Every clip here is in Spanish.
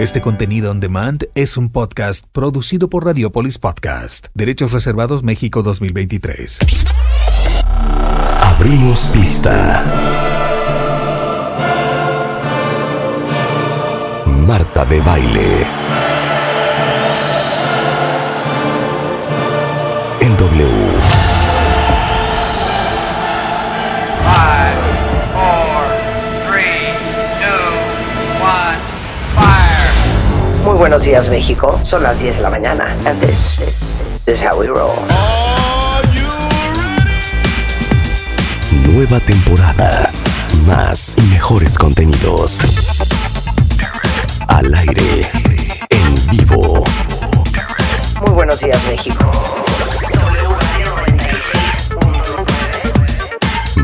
Este contenido on demand es un podcast producido por Radiopolis Podcast. Derechos Reservados México 2023. Abrimos pista. Marta de baile. En W. Muy buenos días, México. Son las 10 de la mañana. And this is, how we roll. Nueva temporada. Más y mejores contenidos. Al aire. En vivo. Muy buenos días, México.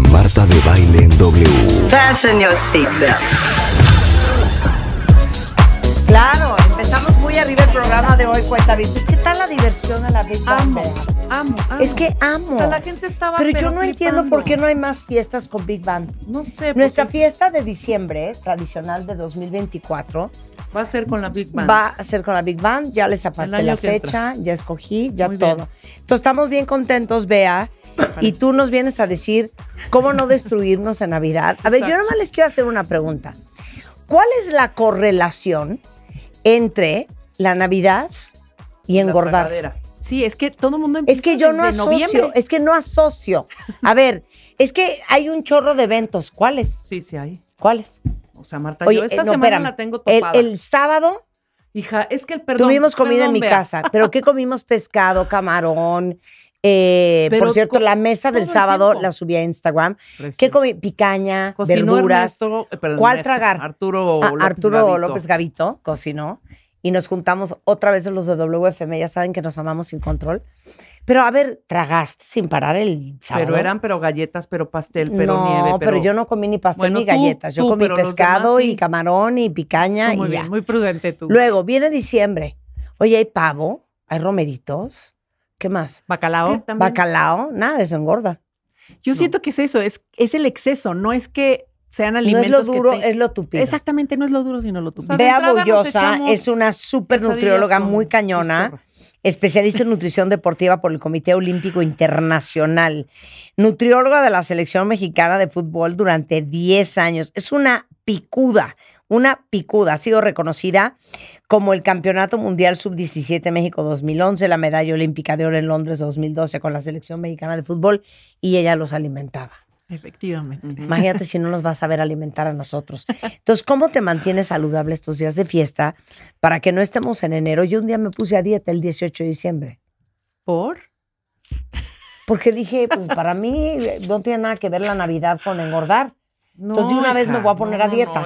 Marta de Baile en W. Fasten your seatbelts. Claro el programa de hoy, cuenta bien. Es que tal la diversión a la vez. Amo, amo, amo, Es que amo. la gente estaba. Pero, yo no entiendo por qué no hay más fiestas con Big Band. No sé. Nuestra fiesta de diciembre, tradicional de 2024. Va a ser con la Big Band. Va a ser con la Big Band. Ya les aparté la fecha, ya escogí, ya todo. Entonces estamos bien contentos, Bea. Y tú nos vienes a decir cómo no destruirnos en Navidad. A ver, yo nada más les quiero hacer una pregunta. ¿Cuál es la correlación entre la Navidad y engordar. sí, es que todo el mundo empieza Es que yo no asocio, es que no asocio. A ver, es que hay un chorro de eventos. ¿Cuáles? Sí, sí hay. ¿Cuáles? O sea, Marta, yo esta eh, semana la tengo topada. El, sábado. Hija, es que el perdón. Tuvimos comida en mi casa, pero ¿qué comimos? Pescado, camarón. Eh, por cierto, la mesa del sábado la subí a Instagram. ¿Qué comí? Picaña, verduras. Eh, ¿Cuál tragar? Arturo, ah, López, Arturo López Gavito cocinó y nos juntamos otra vez los de WFM, ya saben que nos amamos sin control. Pero a ver, tragaste sin parar el sábado. Pero eran pero galletas, pero pastel, pero nieve. No, pero... yo no comí ni pastel ni galletas. Yo comí pescado y camarón y picaña. muy bien, muy prudente tú. Luego viene diciembre. Oye, hay pavo, hay romeritos. ¿Qué más? Bacalao. Bacalao, nada, eso engorda. Yo siento que es eso, es, es el exceso, no es que sean alimentos. No es lo duro, es lo tupido. Exactamente, no es lo duro, sino lo tupido. Bea Bollosa es una super nutrióloga muy cañona, especialista en nutrición deportiva por el Comité Olímpico Internacional, nutrióloga de la Selección Mexicana de Fútbol durante 10 años. Es una picuda, una picuda. Ha sido reconocida como el Campeonato Mundial Sub-17 México 2011, la Medalla Olímpica de Oro en Londres 2012 con la Selección Mexicana de Fútbol y ella los alimentaba. Efectivamente. Imagínate si no nos vas a ver alimentar a nosotros. Entonces, ¿cómo te mantienes saludable estos días de fiesta para que no estemos en enero? Yo un día me puse a dieta el 18 de diciembre. ¿Por? Porque dije, pues para mí no tiene nada que ver la Navidad con engordar. Entonces, de una vez me voy a poner a dieta.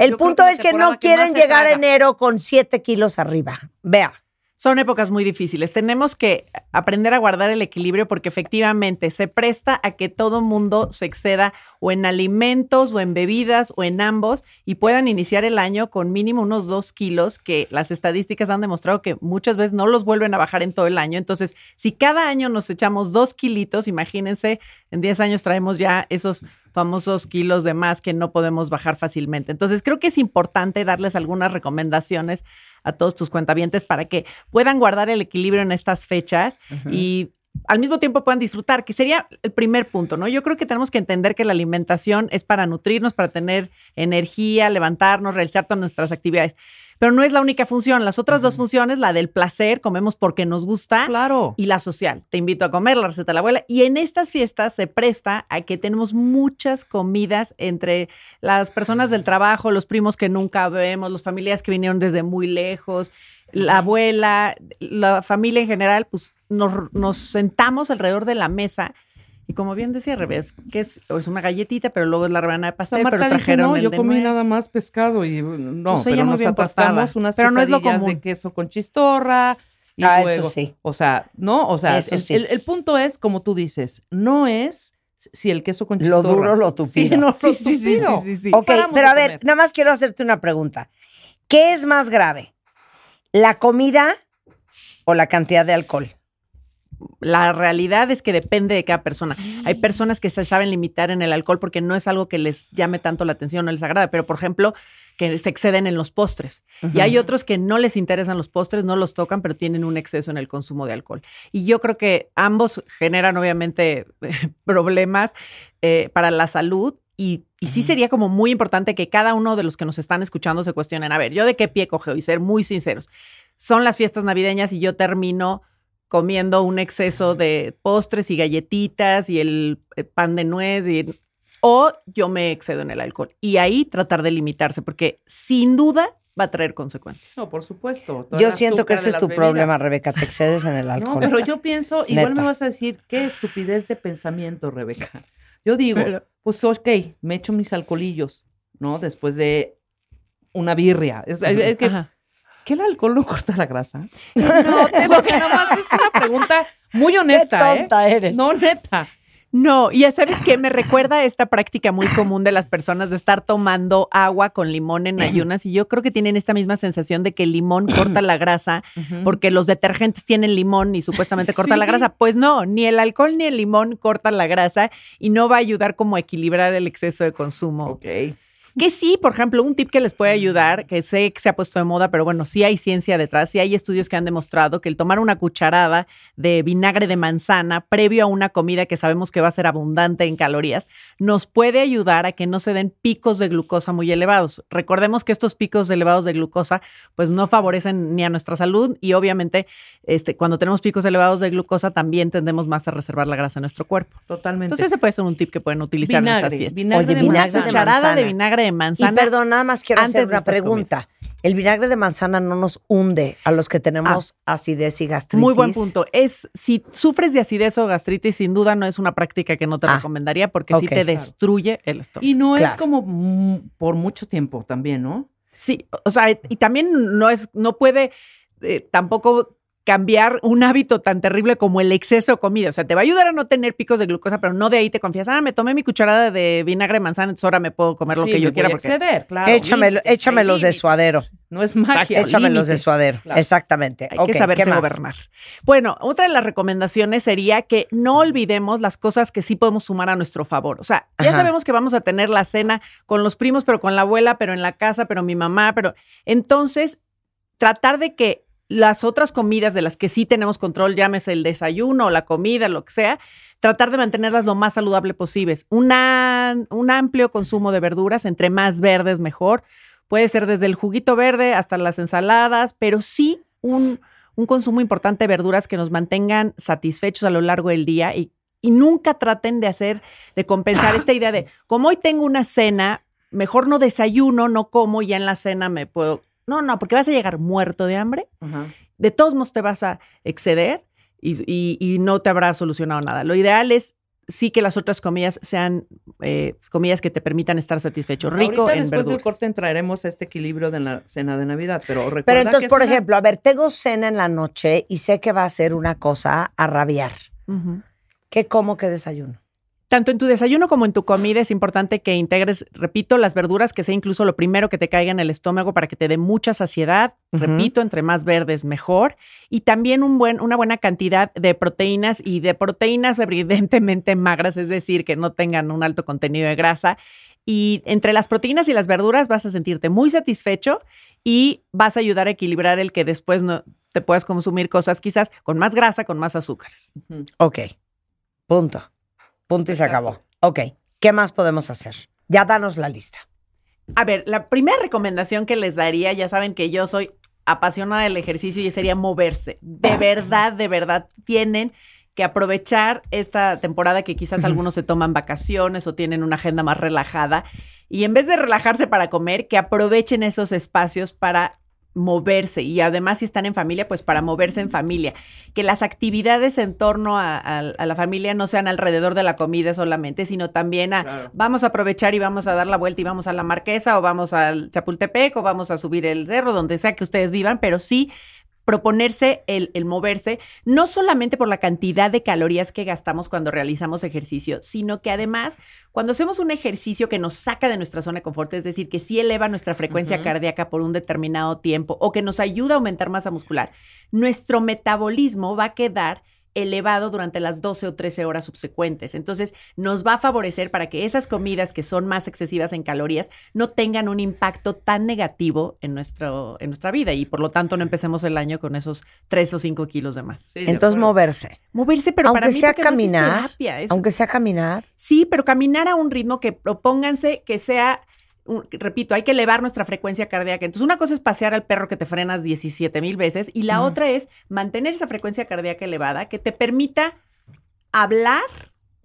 el, punto es que no quieren llegar a enero con 7 kilos arriba. Vea. Son épocas muy difíciles. Tenemos que aprender a guardar el equilibrio porque efectivamente se presta a que todo mundo se exceda o en alimentos o en bebidas o en ambos y puedan iniciar el año con mínimo unos dos kilos que las estadísticas han demostrado que muchas veces no los vuelven a bajar en todo el año. Entonces, si cada año nos echamos dos kilitos, imagínense, en 10 años traemos ya esos famosos kilos de más que no podemos bajar fácilmente. Entonces, creo que es importante darles algunas recomendaciones a todos tus cuentavientes para que puedan guardar el equilibrio en estas fechas y al mismo tiempo puedan disfrutar, que sería el primer punto, ¿no? Yo creo que tenemos que entender que la alimentación es para nutrirnos, para tener energía, levantarnos, realizar todas nuestras actividades. Pero no es la única función. Las otras dos funciones, la del placer, comemos porque nos gusta. Claro. Y la social, te invito a comer, la receta de la abuela. Y en estas fiestas se presta a que tenemos muchas comidas entre las personas del trabajo, los primos que nunca vemos, los familias que vinieron desde muy lejos, la abuela, la familia en general, pues nos, nos sentamos alrededor de la mesa y como bien decía revés, que es, es una galletita, pero luego es la rebanada de pastel, pero trajeron no, yo comí nada más pescado y uh, no, pues, pero nos atascamos unas pero no es lo común. de queso con chistorra y ah, luego, eso sí. o sea, no, o sea, el, punto es como tú dices, no es si el queso con chistorra. Lo duro lo tupido. Sí, sí, sí, sí, sí, Ok, pero a ver, nada más quiero hacerte una pregunta. ¿Qué es más grave? ¿La comida o la cantidad de alcohol? la realidad es que depende de cada persona. Hay personas que se saben limitar en el alcohol porque no es algo que les llame tanto la atención, no les agrada, pero por ejemplo, que se exceden en los postres. Y hay otros que no les interesan los postres, no los tocan, pero tienen un exceso en el consumo de alcohol. Y yo creo que ambos generan obviamente problemas eh, para la salud y, sí sería como muy importante que cada uno de los que nos están escuchando se cuestionen, a ver, yo de qué pie coge? y ser muy sinceros. Son las fiestas navideñas y yo termino comiendo un exceso de postres y galletitas y el eh, pan de nuez y, o yo me excedo en el alcohol y ahí tratar de limitarse porque sin duda va a traer consecuencias. No, por supuesto. Yo siento que ese es tu problema, Rebeca, te excedes en el alcohol. No, pero yo pienso, igual me vas a decir, qué estupidez de pensamiento, Rebeca. Yo digo, pues ok, me echo mis alcoholillos, ¿no? Después de una birria. Es, qué el alcohol no corta la grasa? No, te, nomás es una pregunta muy honesta. ¿eh? eres. No, neta. No, y ya sabes que me recuerda esta práctica muy común de las personas de estar tomando agua con limón en ayunas y yo creo que tienen esta misma sensación de que el limón corta la grasa porque los detergentes tienen limón y supuestamente corta la grasa. Pues no, ni el alcohol ni el limón cortan la grasa y no va a ayudar como a equilibrar el exceso de consumo. Ok. Que sí, por ejemplo, un tip que les puede ayudar, que sé que se ha puesto de moda, pero bueno, sí hay ciencia detrás, sí hay estudios que han demostrado que el tomar una cucharada de vinagre de manzana previo a una comida que sabemos que va a ser abundante en calorías, nos puede ayudar a que no se den picos de glucosa muy elevados. Recordemos que estos picos elevados de glucosa pues no favorecen ni a nuestra salud y obviamente este, cuando tenemos picos elevados de glucosa también tendemos más a reservar la grasa en nuestro cuerpo. Totalmente. Entonces ese puede ser un tip que pueden utilizar en estas fiestas. Oye, vinagre De manzana. cucharada de vinagre manzana. Y perdón, nada más quiero hacer una pregunta. El vinagre de manzana no nos hunde a los que tenemos ah. acidez y gastritis. Muy buen punto. Es si sufres de acidez o gastritis, sin duda no es una práctica que no te ah, recomendaría porque sí te destruye el estómago. Y no es como por mucho tiempo también, ¿no? Sí, o sea, y también no es, no puede eh, tampoco cambiar un hábito tan terrible como el exceso de comida. O sea, te va a ayudar a no tener picos de glucosa, pero no de ahí te confías, ah, me tomé mi cucharada de vinagre de manzana, ahora me puedo comer lo que yo quiera. Sí, Exceder, claro. Échame échamelos de suadero. No es magia. Échame los de suadero. Exactamente. Hay que saberse gobernar. Bueno, otra de las recomendaciones sería que no olvidemos las cosas que sí podemos sumar a nuestro favor. O sea, ya sabemos que vamos a tener la cena con los primos, pero con la abuela, pero en la casa, pero mi mamá, pero entonces tratar de que las otras comidas de las que sí tenemos control, llámese el desayuno, o la comida, lo que sea, tratar de mantenerlas lo más saludable posible. un amplio consumo de verduras, entre más verdes mejor. Puede ser desde el juguito verde hasta las ensaladas, pero sí un, consumo importante de verduras que nos mantengan satisfechos a lo largo del día y, nunca traten de hacer, de compensar esta idea de, como hoy tengo una cena, mejor no desayuno, no como, ya en la cena me puedo no, no, porque vas a llegar muerto de hambre. De todos modos te vas a exceder y, no te habrá solucionado nada. Lo ideal es sí que las otras comidas sean eh, comidas que te permitan estar satisfecho, rico Ahorita en después del corte entraremos a este equilibrio de la cena de Navidad, pero Pero entonces, por ejemplo, a ver, tengo cena en la noche y sé que va a ser una cosa a rabiar. ¿Qué como que desayuno? Tanto en tu desayuno como en tu comida es importante que integres, repito, las verduras, que sea incluso lo primero que te caiga en el estómago para que te dé mucha saciedad. Repito, entre más verdes, mejor. Y también una buena cantidad de proteínas y de proteínas evidentemente magras, es decir, que no tengan un alto contenido de grasa. Y entre las proteínas y las verduras vas a sentirte muy satisfecho y vas a ayudar a equilibrar el que después no te puedas consumir cosas quizás con más grasa, con más azúcares. Ok, punto. Punto y se acabó. Ok, ¿qué más podemos hacer? Ya danos la lista. A ver, la primera recomendación que les daría, ya saben que yo soy apasionada del ejercicio y sería moverse. De ah. verdad, de verdad, tienen que aprovechar esta temporada que quizás algunos se toman vacaciones o tienen una agenda más relajada y en vez de relajarse para comer, que aprovechen esos espacios para moverse y además si están en familia, pues para moverse en familia. Que las actividades en torno a, la familia no sean alrededor de la comida solamente, sino también a vamos a aprovechar y vamos a dar la vuelta y vamos a la Marquesa o vamos al Chapultepec o vamos a subir el cerro, donde sea que ustedes vivan, pero sí proponerse el, moverse, no solamente por la cantidad de calorías que gastamos cuando realizamos ejercicio, sino que además cuando hacemos un ejercicio que nos saca de nuestra zona de confort, es decir, que sí eleva nuestra frecuencia cardíaca por un determinado tiempo o que nos ayuda a aumentar masa muscular, nuestro metabolismo va a quedar elevado durante las 12 o 13 horas subsecuentes. Entonces, nos va a favorecer para que esas comidas que son más excesivas en calorías no tengan un impacto tan negativo en, nuestro, en nuestra vida y por lo tanto no empecemos el año con esos 3 o 5 kilos de más. Entonces, moverse. Moverse, pero para sea caminar, aunque sea caminar. Sí, pero caminar a un ritmo que propónganse que sea repito, hay que elevar nuestra frecuencia cardíaca. Entonces, una cosa es pasear al perro que te frenas 17 mil veces y la otra es mantener esa frecuencia cardíaca elevada que te permita hablar,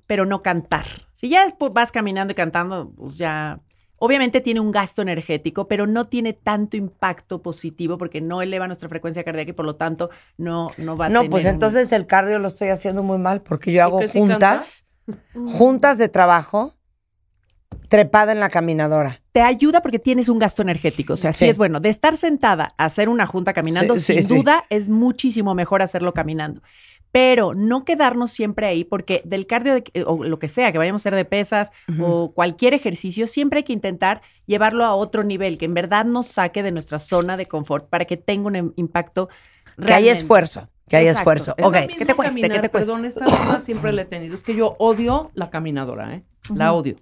pero no cantar. Si ya vas caminando y cantando, pues ya... Obviamente tiene un gasto energético, pero no tiene tanto impacto positivo porque no eleva nuestra frecuencia cardíaca y por lo tanto no, no va a No, pues entonces el cardio lo estoy haciendo muy mal porque yo hago juntas, mm. juntas de trabajo Trepada en la caminadora. Te ayuda porque tienes un gasto energético. O sea, sí, es bueno. De estar sentada a hacer una junta caminando, sin duda, es muchísimo mejor hacerlo caminando. Pero no quedarnos siempre ahí, porque del cardio o lo que sea, que vayamos a hacer de pesas o cualquier ejercicio, siempre hay que intentar llevarlo a otro nivel, que en verdad nos saque de nuestra zona de confort para que tenga un em, impacto. Que hay esfuerzo. Que hay esfuerzo. ¿qué te cuesta? ¿Qué te cuesta? siempre la he tenido. Es que yo odio la caminadora, ¿eh? La odio.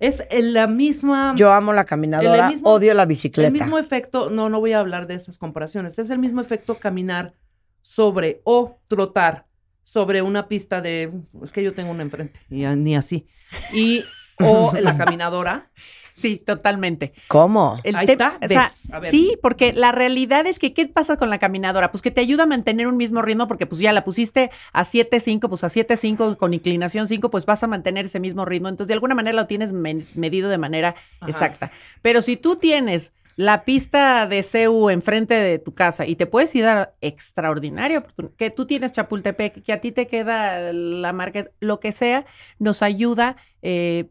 Es la misma. Yo amo la caminadora, odio la bicicleta. El mismo efecto, no, no voy a hablar de esas comparaciones. Es el mismo efecto caminar sobre o trotar sobre una pista de. Es que yo tengo una enfrente, y ni así. Y o la caminadora Sí, totalmente. ¿Cómo? Ahí está. Sí, porque la realidad es que ¿qué pasa con la caminadora? Pues que te ayuda a mantener un mismo ritmo porque pues ya la pusiste a siete cinco, pues a siete cinco con inclinación 5, pues vas a mantener ese mismo ritmo. Entonces, de alguna manera lo tienes medido de manera exacta. Pero si tú tienes la pista de CU enfrente de tu casa y te puedes ir a extraordinario, que tú tienes Chapultepec, que a ti te queda la marca, lo que sea, nos ayuda eh,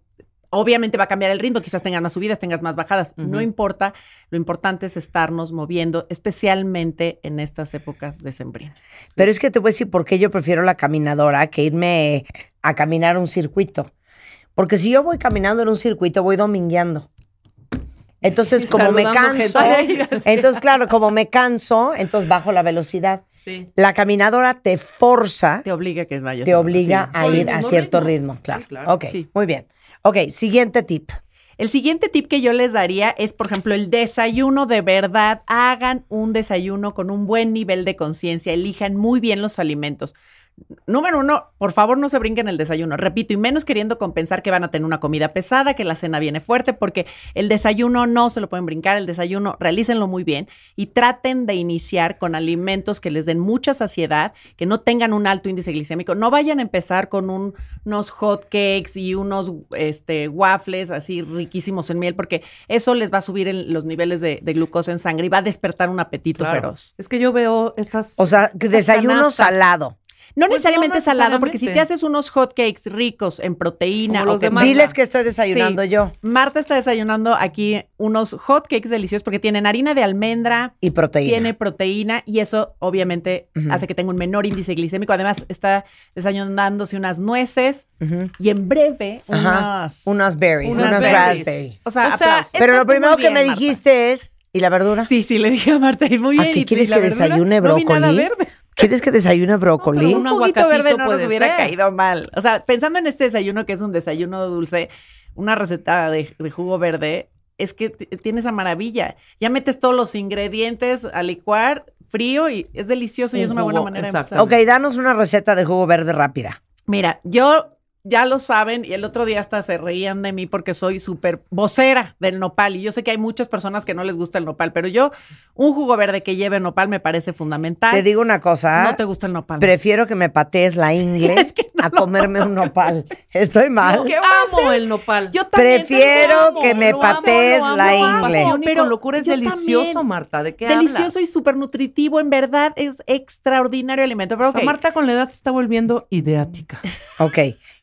Obviamente va a cambiar el ritmo, quizás tengas más subidas, tengas más bajadas, no importa, lo importante es estarnos moviendo, especialmente en estas épocas de sembrina. Pero es que te voy a decir por qué yo prefiero la caminadora que irme a caminar un circuito. Porque si yo voy caminando en un circuito, voy domingueando. Entonces, como me canso, entonces, claro, como me canso, entonces bajo la velocidad. La caminadora te forza. Te obliga a Te obliga a ir a cierto ritmo, claro. claro. Ok, muy bien. Ok, siguiente tip. El siguiente tip que yo les daría es, por ejemplo, el desayuno de verdad. Hagan un desayuno con un buen nivel de conciencia, elijan muy bien los alimentos. Número uno, por favor no se brinquen el desayuno. Repito, y menos queriendo compensar que van a tener una comida pesada, que la cena viene fuerte, porque el desayuno no se lo pueden brincar. El desayuno, realícenlo muy bien y traten de iniciar con alimentos que les den mucha saciedad, que no tengan un alto índice glicémico. No vayan a empezar con unos hot cakes y unos este, waffles así riquísimos en miel, porque eso les va a subir los niveles de, glucosa en sangre y va a despertar un apetito feroz. Es que yo veo esas. O sea, desayuno salado. Pues no necesariamente salado, porque si te haces unos hotcakes ricos en proteína o que diles que estoy desayunando yo. Marta está desayunando aquí unos hotcakes deliciosos porque tienen harina de almendra y proteína. Tiene proteína y eso obviamente hace que tenga un menor índice glicémico. Además está desayunándose unas nueces y en breve unas berries, unas, O sea, pero lo primero que me dijiste es ¿y la verdura? Sí, sí, le dije a Marta ah, y muy bien. ¿A qué quieres que desayune brócoli? ¿Quieres que desayune brócoli? un, juguito verde no nos hubiera caído mal. O sea, pensando en este desayuno que es un desayuno dulce, una receta de, jugo verde, es que tiene esa maravilla. Ya metes todos los ingredientes a licuar frío y es delicioso y, es una buena manera de empezar. Ok, danos una receta de jugo verde rápida. Mira, yo ya lo saben, y el otro día hasta se reían de mí porque soy súper vocera del nopal. Y yo sé que hay muchas personas que no les gusta el nopal, pero yo, un jugo verde que lleve nopal me parece fundamental. Te digo una cosa. No te gusta el nopal. Prefiero que me patees la ingle a comerme un nopal. Estoy mal. amo ¿eh? el nopal. Yo también Prefiero que me patees la ingle. pero locura es delicioso, Marta. ¿De qué Delicioso y súper nutritivo. En verdad es extraordinario alimento. Pero Marta con la edad se está volviendo ideática. Ok.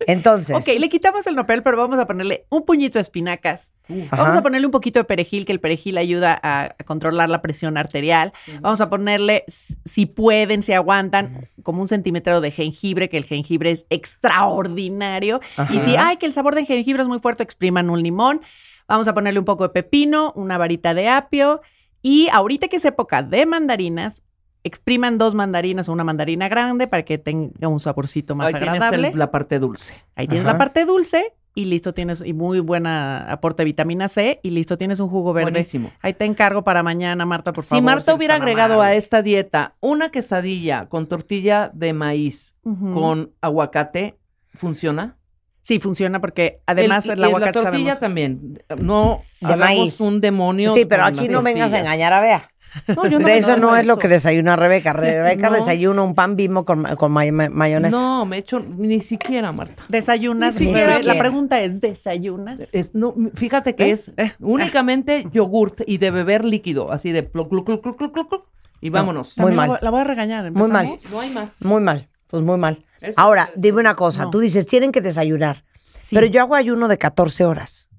Entonces. Ok, le quitamos el nopel, pero vamos a ponerle un puñito de espinacas. Uh. vamos a ponerle un poquito de perejil, que el perejil ayuda a, controlar la presión arterial. Vamos a ponerle, si pueden, si aguantan, como un centímetro de jengibre, que el jengibre es extraordinario. Y si hay que el sabor de jengibre es muy fuerte, expriman un limón. Vamos a ponerle un poco de pepino, una varita de apio. Y ahorita que es época de mandarinas, expriman dos mandarinas o una mandarina grande para que tenga un saborcito más Ahí Tienes la parte dulce. Ahí tienes la parte dulce y listo tienes y muy buena aporte de vitamina C y listo tienes un jugo verde. Buenísimo. Ahí te encargo para mañana, Marta, por favor. Si Marta hubiera agregado a esta dieta una quesadilla con tortilla de maíz con aguacate, ¿funciona? Sí, funciona porque además el, aguacate la tortilla también. No de un demonio. Sí, pero aquí no vengas a engañar a Bea. No, eso no es lo que desayuna Rebeca. Rebeca desayuna un pan bimbo con, mayonesa. No, me echo ni siquiera, Marta. ¿Desayunas? La pregunta es, ¿desayunas? Es, no, fíjate que ¿Eh? es ¿Eh? únicamente ah. yogurt y de beber líquido, así de y ah, vámonos. muy mal. La voy a regañar. Muy mal. No hay más. Muy mal. Pues muy mal. Ahora, dime una cosa. Tú dices, tienen que desayunar. Pero yo hago ayuno de 14 horas.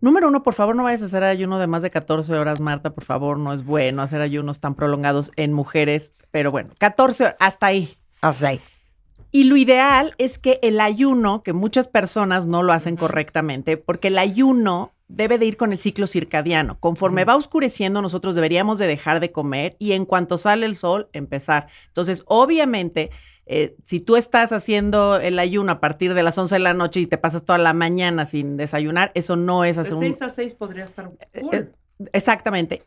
Número uno, por favor, no vayas a hacer ayuno de más de 14 horas, Marta, por favor, no es bueno hacer ayunos tan prolongados en mujeres, pero bueno, 14 horas, hasta ahí. Hasta ahí. Y lo ideal es que el ayuno, que muchas personas no lo hacen correctamente, porque el ayuno debe de ir con el ciclo circadiano. Conforme va oscureciendo, nosotros deberíamos de dejar de comer y en cuanto sale el sol, empezar. Entonces, obviamente, eh, si tú estás haciendo el ayuno a partir de las 11 de la noche y te pasas toda la mañana sin desayunar, eso no es hacer de 6 a 6 podría estar eh, eh, Exactamente.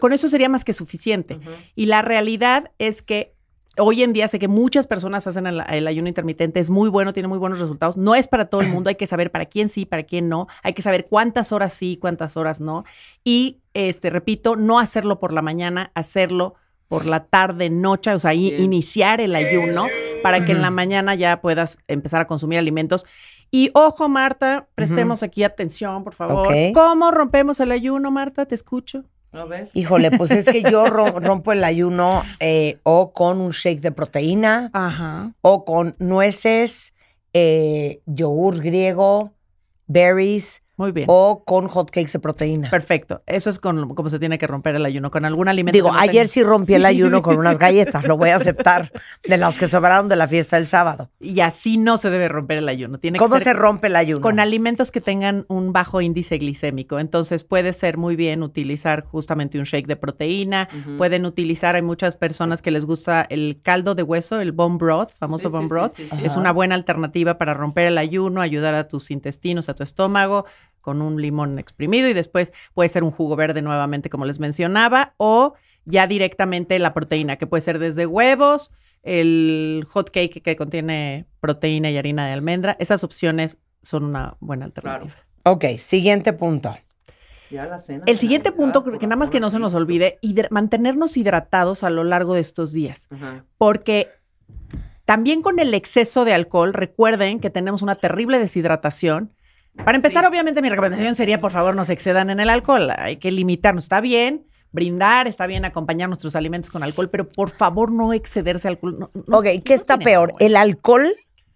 con eso sería más que suficiente. Y la realidad es que hoy en día sé que muchas personas hacen el, el, ayuno intermitente, es muy bueno, tiene muy buenos resultados. No es para todo el mundo, hay que saber para quién sí, para quién no, hay que saber cuántas horas sí, cuántas horas no. Y, este, repito, no hacerlo por la mañana, hacerlo por la tarde, noche, o sea, iniciar el ayuno para que en la mañana ya puedas empezar a consumir alimentos. Y ojo, Marta, prestemos aquí atención, por favor. ¿Cómo rompemos el ayuno, Marta? Te escucho. A Híjole, pues es que yo rompo el ayuno eh, o con un shake de proteína, o con nueces, eh, yogur griego, berries, muy bien. O con hotcakes de proteína. Perfecto. Eso es con, como se tiene que romper el ayuno, con algún alimento. Digo, ayer sí rompí el ayuno con unas galletas, lo voy a aceptar, de las que sobraron de la fiesta del sábado. Y así no se debe romper el ayuno. Tiene ¿Cómo se rompe el ayuno? Con alimentos que tengan un bajo índice glicémico. Entonces puede ser muy bien utilizar justamente un shake de proteína, pueden utilizar, hay muchas personas que les gusta el caldo de hueso, el bone broth, famoso bone broth. es una buena alternativa para romper el ayuno, ayudar a tus intestinos, a tu estómago con un limón exprimido y después puede ser un jugo verde nuevamente, como les mencionaba, o ya directamente la proteína, que puede ser desde huevos, el hot cake que contiene proteína y harina de almendra. Esas opciones son una buena alternativa. Ok, siguiente punto. el siguiente punto, que nada más que no se nos olvide, mantenernos hidratados a lo largo de estos días, porque también con el exceso de alcohol, recuerden que tenemos una terrible deshidratación para empezar, obviamente mi recomendación sería, por favor, no se excedan en el alcohol. Hay que limitarnos. Está bien brindar, está bien acompañar nuestros alimentos con alcohol, pero por favor no excederse alcohol. ok, ¿qué está peor? ¿El alcohol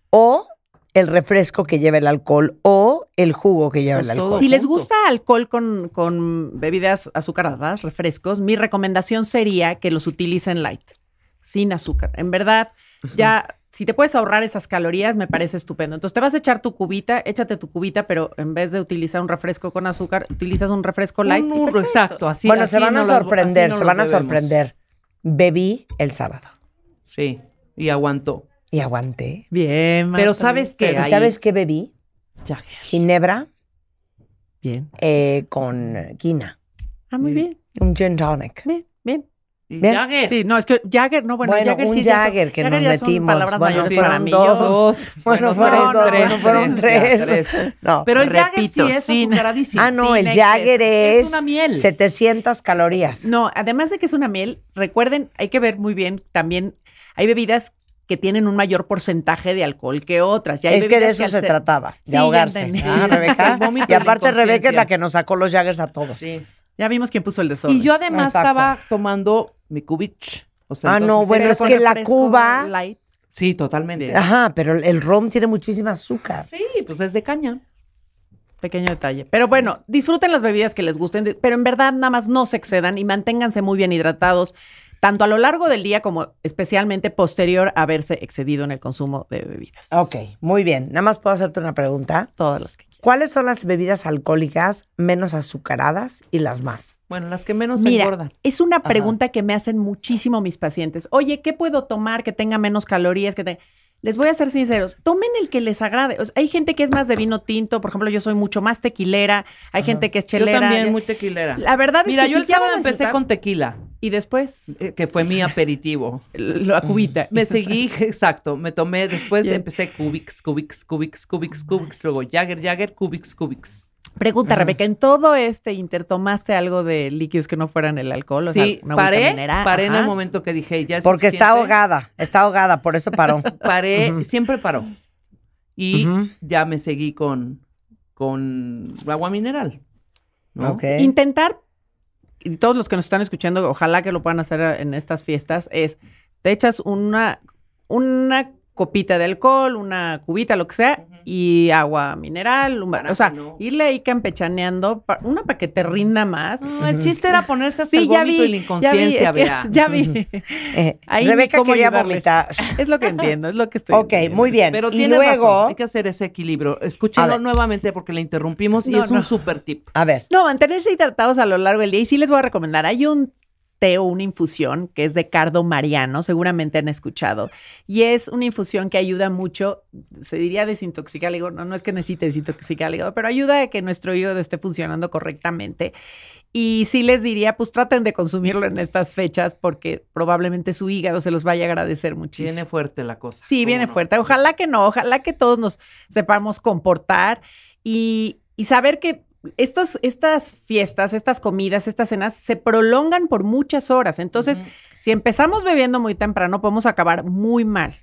o el refresco que lleva el alcohol o el jugo que lleva el pues alcohol. Si les gusta alcohol con, con, bebidas azucaradas, refrescos, mi recomendación sería que los utilicen light, sin azúcar. En verdad, ya si te puedes ahorrar esas calorías, me parece estupendo. Entonces te vas a echar tu cubita, échate tu cubita, pero en vez de utilizar un refresco con azúcar, utilizas un refresco light. exacto, así. Bueno, se van a sorprender, se van a sorprender. Bebí el sábado. Sí, y aguantó. Y aguanté. Bien, Pero ¿sabes qué? ¿Sabes qué bebí? Ginebra. Bien. Eh, con quina. Ah, muy mm. bien. Un gin tonic. Jagger. Sí, no, es que Jagger, no, bueno, Jagger un sí. Jagger que Jagger nos metimos. Bueno, fueron dos, Bueno, fueron dos. Tres, fueron tres. No, Pero el Jagger sí es sin, Ah, no, el Jagger es, es una miel. 700 calorías. No, además de que es una miel, recuerden, hay que ver muy bien también, hay bebidas que tienen un mayor porcentaje de alcohol que otras. Ya es que de eso se trataba, de ahogarse. Ah, Rebeca. y aparte Rebeca es la que nos sacó los Jaggers a todos. Sí. Ya vimos quién puso el desorden. Y yo además estaba tomando mi O sea, ah, no, bueno, es que la Cuba... Sí, totalmente. Ajá, pero el ron tiene muchísima azúcar. Sí, pues es de caña. Pequeño detalle. Pero bueno, disfruten las bebidas que les gusten, pero en verdad nada más no se excedan y manténganse muy bien hidratados tanto a lo largo del día como especialmente posterior a haberse excedido en el consumo de bebidas. Ok, muy bien. Nada más puedo hacerte una pregunta. Todas las que quieras. ¿Cuáles son las bebidas alcohólicas menos azucaradas y las más? Bueno, las que menos Mira, engordan. Es una pregunta que me hacen muchísimo mis pacientes. Oye, ¿qué puedo tomar que tenga menos calorías? Que te... Les voy a ser sinceros, tomen el que les agrade. hay gente que es más de vino tinto, por ejemplo, yo soy mucho más tequilera, hay gente que es chelera. Yo también muy tequilera. La verdad es Mira, yo el sábado empecé con tequila. Y después. Eh, que fue mi aperitivo. La cubita. Mm. Me seguí, exacto. Me tomé, después empecé Cubics, Cubics, Cubics, Cubics, Cubics, luego Jagger, Jagger, Cubics, Cubics. Pregunta, Rebeca, ¿en todo este inter tomaste algo de líquidos que no fueran el alcohol? O sí, sea, paré, paré en el momento que dije, ya es Porque está ahogada, está ahogada, por eso paró. paré, siempre paró. Y ya me seguí con, con agua mineral. Intentar y todos los que nos están escuchando, ojalá que lo puedan hacer en estas fiestas, es te echas una, una copita de alcohol, una cubita, lo que sea, y agua mineral, un, o sea, irle ahí campechaneando, una para que te rinda más. el chiste era ponerse así ya vi, la inconsciencia, ya vi, ya eh, vi. Rebeca quería vomitar. Es lo que entiendo, es lo que estoy Ok, muy bien. Pero tiene luego... hay que hacer ese equilibrio. Escúchenlo nuevamente porque le interrumpimos y es un súper tip. A ver. No, mantenerse hidratados a lo largo del día, y sí les voy a recomendar, hay un una infusión que es de cardo mariano, seguramente han escuchado. Y es una infusión que ayuda mucho, se diría desintoxicar el hígado, no, no es que necesite desintoxicar el hígado, pero ayuda a que nuestro hígado esté funcionando correctamente. Y sí les diría, pues traten de consumirlo en estas fechas porque probablemente su hígado se los vaya a agradecer muchísimo. Viene fuerte la cosa. Sí, viene fuerte. Ojalá que no, ojalá que todos nos sepamos comportar y, y saber que estas fiestas, estas comidas, estas cenas se prolongan por muchas horas. Entonces, si empezamos bebiendo muy temprano, podemos acabar muy mal.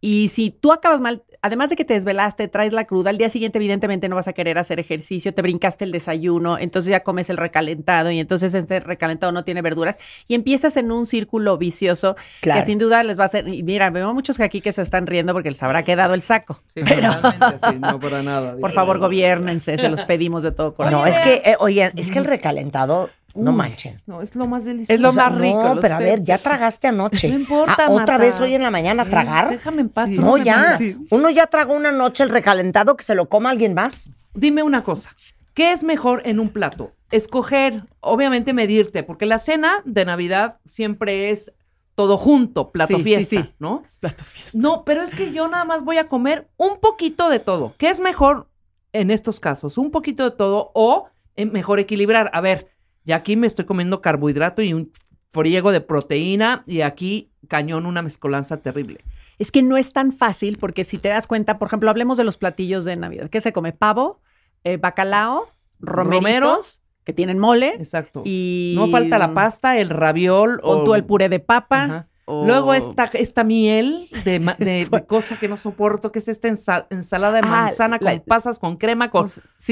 Y si tú acabas mal, además de que te desvelaste, traes la cruda, al día siguiente evidentemente no vas a querer hacer ejercicio, te brincaste el desayuno, entonces ya comes el recalentado y entonces este recalentado no tiene verduras y empiezas en un círculo vicioso que sin duda les va a hacer, y mira, veo muchos aquí que se están riendo porque les habrá quedado el saco. Sí, sí, no para nada. Por favor, gobiernense, se los pedimos de todo corazón. No, es que, eh, oye, es que el recalentado no manches. No, es lo más delicioso. Es lo más rico. No, pero a ver, ya tragaste anoche. No importa. Ah, ¿Otra vez hoy en la mañana tragar? Déjame en paz. no, ya. Uno ya tragó una noche el recalentado que se lo coma alguien más. Dime una cosa. ¿Qué es mejor en un plato? Escoger, obviamente medirte, porque la cena de Navidad siempre es todo junto, plato fiesta, sí, sí. ¿no? Plato fiesta. No, pero es que yo nada más voy a comer un poquito de todo. ¿Qué es mejor en estos casos? ¿Un poquito de todo o eh, mejor equilibrar? A ver, y aquí me estoy comiendo carbohidrato y un friego de proteína y aquí cañón una mezcolanza terrible. Es que no es tan fácil porque si te das cuenta, por ejemplo, hablemos de los platillos de Navidad. ¿Qué se come? Pavo, eh, bacalao, romeros, que tienen mole. Exacto. Y no falta la pasta, el raviol o tú el puré de papa. Luego esta, esta miel de, cosa que no soporto, que es esta ensalada de ah, manzana con pasas, con crema, con...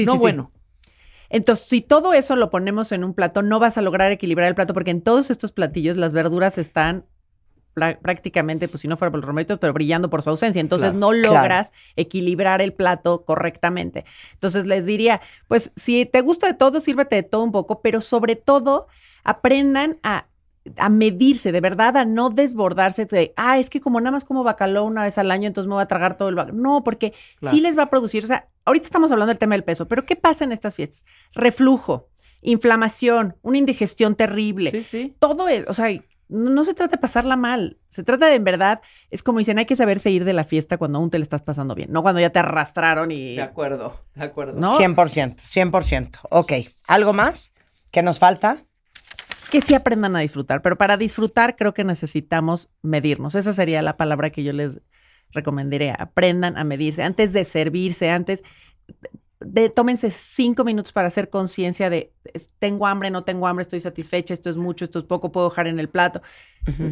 no, bueno. Entonces, si todo eso lo ponemos en un plato, no vas a lograr equilibrar el plato porque en todos estos platillos las verduras están prácticamente, pues si no fuera por los romeritos, pero brillando por su ausencia. Entonces no logras equilibrar el plato correctamente. Entonces les diría, pues si te gusta de todo, sírvete de todo un poco, pero sobre todo aprendan a a medirse, de verdad, a no desbordarse de, ah, es que como nada más como bacalao una vez al año, entonces me voy a tragar todo el bacaló. No, porque sí les va a producir, o sea, ahorita estamos hablando del tema del peso, pero ¿qué pasa en estas fiestas? Reflujo, inflamación, una indigestión terrible. Sí, sí. Todo, e, o sea, no, se trata de pasarla mal, se trata de en verdad, es como dicen, hay que saberse ir de la fiesta cuando aún te la estás pasando bien, no cuando ya te arrastraron y... De acuerdo, de acuerdo. ¿No? 100%, 100%. Ok, ¿algo más que nos falta? que sí aprendan a disfrutar, pero para disfrutar creo que necesitamos medirnos. Esa sería la palabra que yo les recomendaría. Aprendan a medirse antes de servirse, antes de, tómense cinco minutos para hacer conciencia de tengo hambre, no tengo hambre, estoy satisfecha, esto es mucho, esto es poco, puedo dejar en el plato.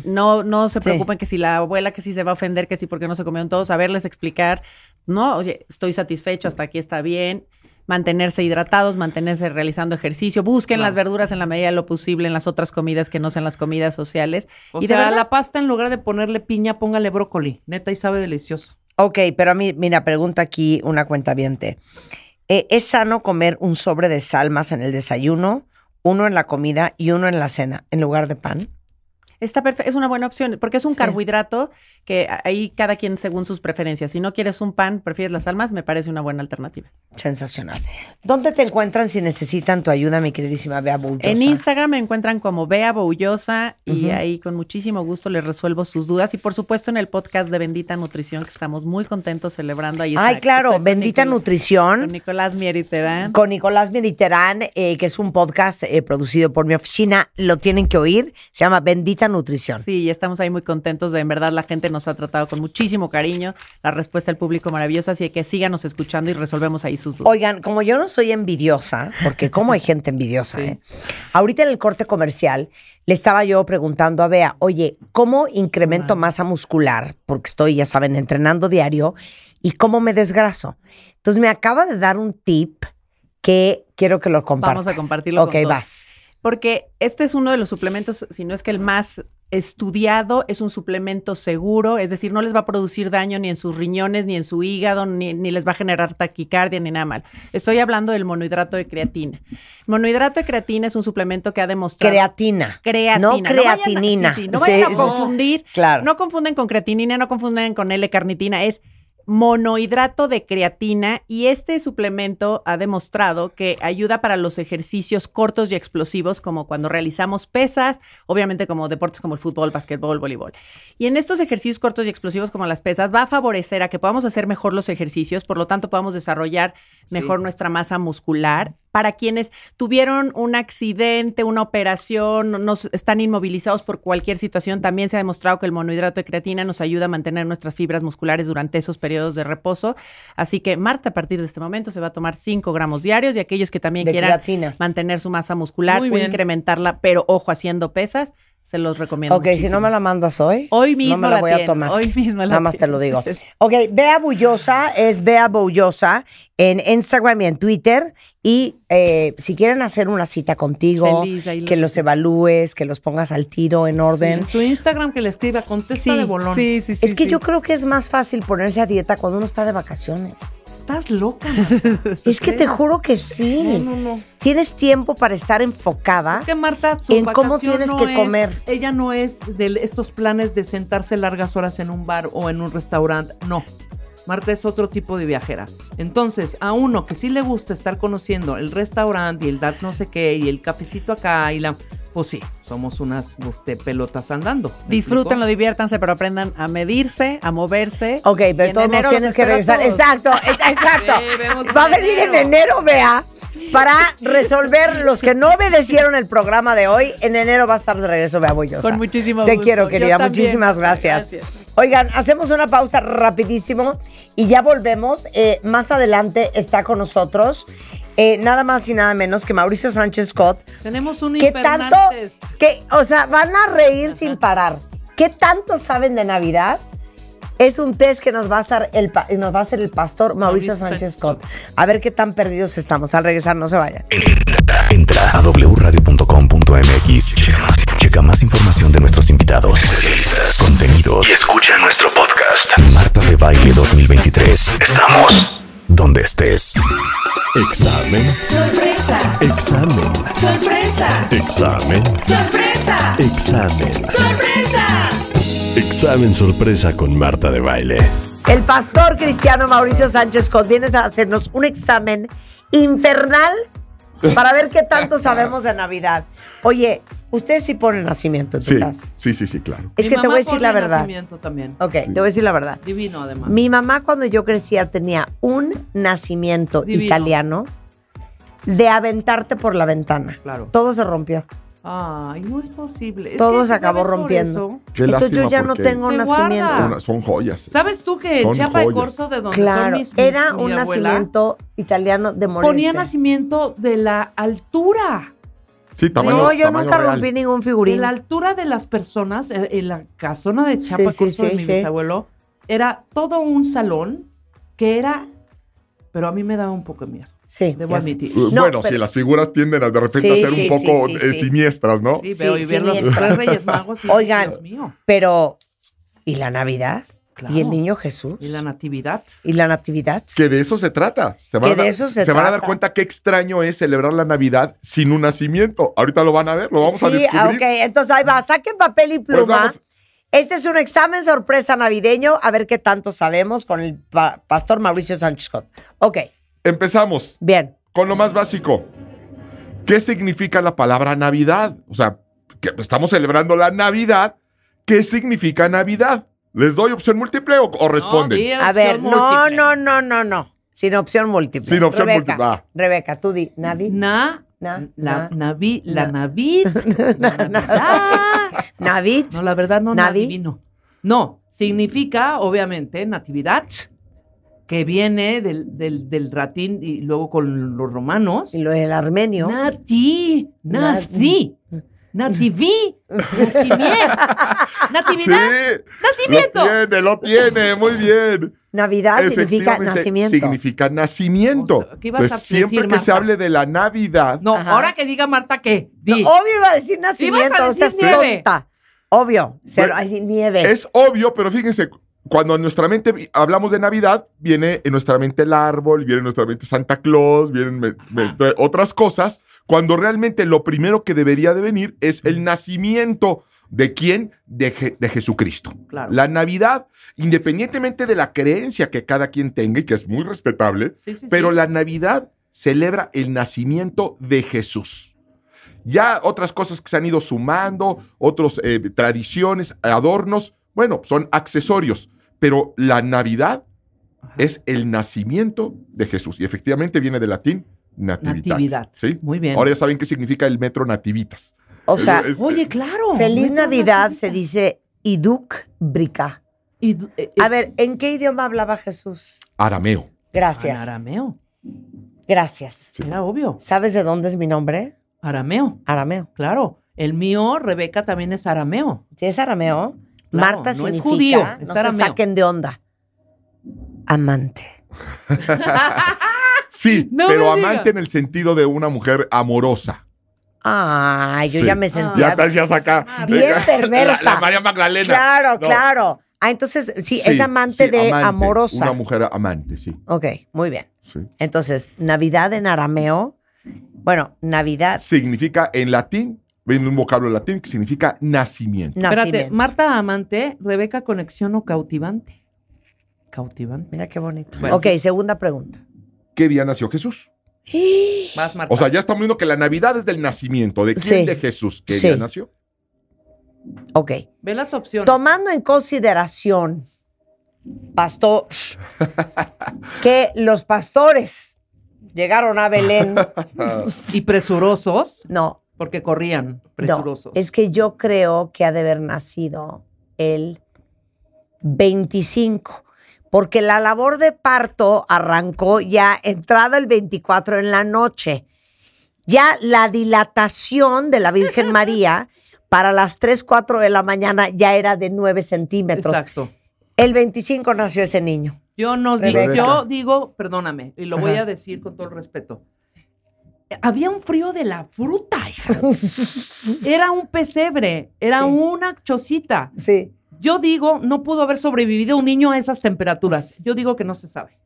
No, no se preocupen que si la abuela que sí se va a ofender, que sí porque no se comieron todos, saberles explicar, no, oye, estoy satisfecho, hasta aquí está bien, mantenerse hidratados, mantenerse realizando ejercicio, busquen las verduras en la medida de lo posible en las otras comidas que no sean las comidas sociales. y de la pasta en lugar de ponerle piña, póngale brócoli, neta y sabe delicioso. Ok, pero a mí, mira, pregunta aquí una cuenta viente. Eh, ¿Es sano comer un sobre de salmas en el desayuno, uno en la comida y uno en la cena, en lugar de pan? Está perfecto, es una buena opción, porque es un carbohidrato que ahí cada quien según sus preferencias. Si no quieres un pan, prefieres las almas, me parece una buena alternativa. Sensacional. ¿Dónde te encuentran si necesitan tu ayuda, mi queridísima Bea Boullosa? En Instagram me encuentran como Bea Boullosa y ahí con muchísimo gusto les resuelvo sus dudas. Y por supuesto en el podcast de Bendita Nutrición, que estamos muy contentos celebrando ahí. Ay, claro, Bendita Nutrición. Con Nicolás Mieriterán. Con Nicolás Mieriterán, eh, que es un podcast eh, producido por mi oficina. Lo tienen que oír. Se llama Bendita Nutrición. Sí, y estamos ahí muy contentos de en verdad la gente nos ha tratado con muchísimo cariño, la respuesta del público maravillosa, así que síganos escuchando y resolvemos ahí sus dudas. Oigan, como yo no soy envidiosa, porque cómo hay gente envidiosa, ¿eh? ahorita en el corte comercial le estaba yo preguntando a Bea, oye, ¿cómo incremento masa muscular? Porque estoy, ya saben, entrenando diario, y cómo me desgraso. Entonces me acaba de dar un tip que quiero que lo compartas. Vamos a compartirlo. Ok, con vas. Porque este es uno de los suplementos, si no es que el más estudiado, es un suplemento seguro, es decir, no les va a producir daño ni en sus riñones, ni en su hígado, ni, les va a generar taquicardia, ni nada mal. Estoy hablando del monohidrato de creatina. Monohidrato de creatina es un suplemento que ha demostrado... Creatina. Creatina. No, creatinina. no vayan a confundir. Claro. No confunden con creatinina, no confunden con L-carnitina, es monohidrato de creatina y este suplemento ha demostrado que ayuda para los ejercicios cortos y explosivos como cuando realizamos pesas, obviamente como deportes como el fútbol, básquetbol, voleibol. Y en estos ejercicios cortos y explosivos como las pesas va a favorecer a que podamos hacer mejor los ejercicios, por lo tanto podamos desarrollar mejor nuestra masa muscular. Para quienes tuvieron un accidente, una operación, nos están inmovilizados por cualquier situación, también se ha demostrado que el monohidrato de creatina nos ayuda a mantener nuestras fibras musculares durante esos periodos periodos de reposo. Así que Marta, a partir de este momento, se va a tomar 5 gramos diarios y aquellos que también quieran mantener su masa muscular o incrementarla, pero ojo, haciendo pesas, se los recomiendo. Ok, si no me la mandas hoy. Hoy mismo. la, voy a tomar. Hoy mismo Nada más te lo digo. Ok, Bea Bullosa es Bea Bullosa en Instagram y en Twitter. Y eh, si quieren hacer una cita contigo, que los evalúes, que los pongas al tiro en orden. su Instagram que le escriba, contesta de bolón. Sí, sí, Es que yo creo que es más fácil ponerse a dieta cuando uno está de vacaciones estás loca. Es que te juro que sí. No, no, no. Tienes tiempo para estar enfocada ¿Qué Marta, en cómo tienes que comer. Ella no es de estos planes de sentarse largas horas en un bar o en un restaurante. No. Marta es otro tipo de viajera. Entonces, a uno que sí le gusta estar conociendo el restaurante y el dark no sé qué y el cafecito acá y la pues sí, somos unas este, pelotas andando. Disfrútenlo, diviértanse, pero aprendan a medirse, a moverse. Ok, pero todos tienes que regresar. Exacto, e, exacto. Va a venir en enero, vea. Para resolver los que no obedecieron el programa de hoy, en enero va a estar de regreso Bea Bullosa. Con muchísimo Te quiero, querida. Muchísimas gracias. Oigan, hacemos una pausa rapidísimo y ya volvemos. Eh, más adelante está con nosotros eh, nada más y nada menos que Mauricio Sánchez Scott. Tenemos un que tanto, que, o sea, van a reír sin parar. ¿Qué tanto saben de Navidad? Es un test que nos va a hacer el, nos va a hacer el pastor Mauricio, Sánchez, Scott. A ver qué tan perdidos estamos. Al regresar, no se vayan. Entra, entra a wradio.com.mx. Checa más información de nuestros invitados, contenidos y escucha nuestro podcast. Marta de Baile 2023. Estamos donde estés. Examen. Sorpresa. Examen. Sorpresa. Examen. Sorpresa. Examen. Sorpresa. Examen sorpresa con Marta de baile. El pastor cristiano Mauricio Sánchez Cod a hacernos un examen infernal para ver qué tanto sabemos de Navidad. Oye, Ustedes sí ponen nacimiento en sí, Sí, sí, claro. Es que te voy a decir la verdad. Ok, te voy a decir la verdad. Divino, además. Mi mamá, cuando yo crecía, tenía un nacimiento italiano de aventarte por la ventana. Claro. Todo se rompió. Ay, no es posible. Todo se acabó rompiendo. Entonces yo ya no tengo nacimiento. son joyas. ¿Sabes tú que el Chiapa de Corso, de donde son mis, era un nacimiento italiano de morir. Ponía nacimiento de la altura. Sí, no, yo nunca rompí ningún figurín. En la altura de las personas, eh, en la zona de Chapa, que mi bisabuelo, era todo un salón que era pero a mí me daba un poco de miedo. Sí. Debo admitir. Eh, bueno, si las figuras tienden a de repente ser un poco eh, siniestras, ¿no? Sí, pero y ver los tres Reyes Magos y Oigan, Dios mío. pero ¿y la Navidad? Y el niño Jesús. Y la natividad. Y la natividad. Que de eso se trata. Se van, a, de eso se, se van a dar cuenta qué extraño es celebrar la Navidad sin un nacimiento. Ahorita lo van a ver, lo vamos a a descubrir. ok. Entonces ahí va, saquen papel y pues pluma. este es un examen sorpresa navideño, a ver qué tanto sabemos con el pastor Mauricio Sánchez Scott. Ok. Empezamos. Bien. Con lo más básico. ¿Qué significa la palabra Navidad? O sea, que estamos celebrando la Navidad. ¿Qué significa Navidad? ¿Les doy opción múltiple o, responden? a ver, no, no, no, no, no. Sin opción múltiple. Sin opción múltiple. Rebeca, tú di, Navi. Na. Na, la, na, navi, la No, la verdad no, Navi. No. no, significa, obviamente, natividad, que viene del, del, del, ratín y luego con los romanos. Y lo del armenio. Nati, Nati. Nati. Nativí, nacimiento, natividad, nacimiento. Lo tiene, lo tiene, muy bien. Navidad significa nacimiento. Significa nacimiento. pues siempre que se hable de la Navidad. No, ahora que diga Marta qué. obvio iba a decir nacimiento, a decir o sea, nieve? Tonta. Obvio, pero, hay nieve. Es obvio, pero fíjense, cuando en nuestra mente hablamos de Navidad, viene en nuestra mente el árbol, viene en nuestra mente Santa Claus, vienen otras cosas cuando realmente lo primero que debería de venir es el nacimiento. ¿De quién? De, de Jesucristo. La Navidad, independientemente de la creencia que cada quien tenga y que es muy respetable, pero la Navidad celebra el nacimiento de Jesús. Ya otras cosas que se han ido sumando, otras eh, tradiciones, adornos, bueno, son accesorios, pero la Navidad es el nacimiento de Jesús y efectivamente viene del latín Natividad. ¿Sí? Muy bien. Ahora ya saben qué significa el metro Nativitas. O sea, oye, claro. Feliz Navidad se dice Iduk brika. Eh, eh, A ver, ¿en qué idioma hablaba Jesús? Arameo. Gracias. Ah, arameo. Gracias. Sí. obvio. ¿Sabes de dónde es mi nombre? Arameo. Arameo. Claro. El mío, Rebeca, también es arameo. Sí, es arameo. Marta es judío, es no arameo. saquen de onda. Amante. Sí, pero amante en el sentido de una mujer amorosa. Ay, yo ya me sentía Ya acá. Ah, bien perversa. María Magdalena. claro, claro. Ah, entonces, sí, es amante de amorosa. Una mujer amante, sí. Ok, muy bien. Entonces, Navidad en arameo. Bueno, Navidad, Significa en latín, viene un vocablo latín que significa nacimiento. Espérate, Marta Amante, Rebeca Conexión o Cautivante. Cautivante. Mira qué bonito. ok, segunda pregunta qué día nació Jesús. O sea, ya estamos viendo que la Navidad es del nacimiento. ¿De quién? De Jesús. ¿Qué día nació? Ok. Ve las opciones. Tomando en consideración, pastor, que los pastores llegaron a Belén. Y presurosos, No, porque corrían presurosos. es que yo creo que ha de haber nacido el 25 porque la labor de parto arrancó ya entrada el 24 en la noche. Ya la dilatación de la Virgen María para las 3, 4 de la mañana ya era de 9 centímetros. Exacto. El 25 nació ese niño. Yo, no digo, yo digo, perdóname, y lo voy a decir con todo el respeto. Había un frío de la fruta, hija. era un pesebre, era una chocita. Sí yo digo, no pudo haber sobrevivido un niño a esas temperaturas. Yo digo que no se sabe.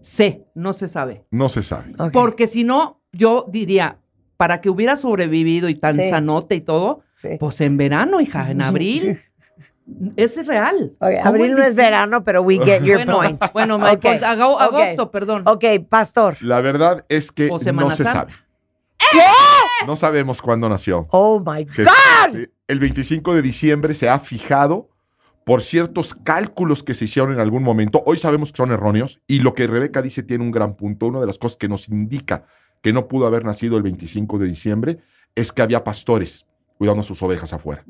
Sé, no se sabe. No se sabe. Porque si no, yo diría, para que hubiera sobrevivido y tan sanote y todo, pues en verano, hija, en abril. es real. abril no es verano, pero we get your point. Bueno, pues, agosto, perdón. Ok, pastor. La verdad es que no se sabe. ¿Qué? No sabemos cuándo nació. Oh my God el 25 de diciembre se ha fijado por ciertos cálculos que se hicieron en algún momento. Hoy sabemos que son erróneos y lo que Rebeca dice tiene un gran punto. Una de las cosas que nos indica que no pudo haber nacido el 25 de diciembre es que había pastores cuidando a sus ovejas afuera.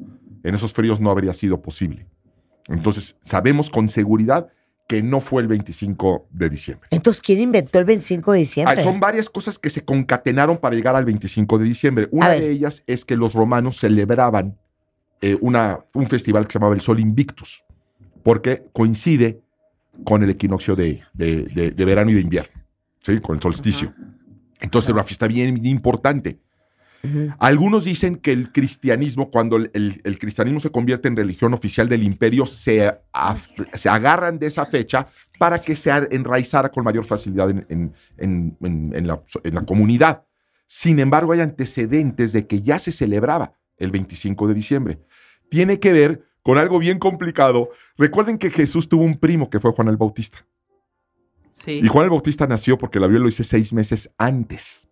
En esos fríos no habría sido posible. Entonces, sabemos con seguridad que no fue el 25 de diciembre. Entonces, ¿quién inventó el 25 de diciembre? Ah, son varias cosas que se concatenaron para llegar al 25 de diciembre. Una de ellas es que los romanos celebraban eh, una, un festival que se llamaba el Sol Invictus, porque coincide con el equinoccio de, verano y de invierno, con el solsticio. Entonces era una fiesta bien importante. Algunos dicen que el cristianismo, cuando el, cristianismo se convierte en religión oficial del imperio, se, se, agarran de esa fecha para que se enraizara con mayor facilidad en, la, comunidad. Sin embargo, hay antecedentes de que ya se celebraba el 25 de diciembre. Tiene que ver con algo bien complicado. Recuerden que Jesús tuvo un primo que fue Juan el Bautista. Sí. Y Juan el Bautista nació porque la Biblia lo dice seis meses antes.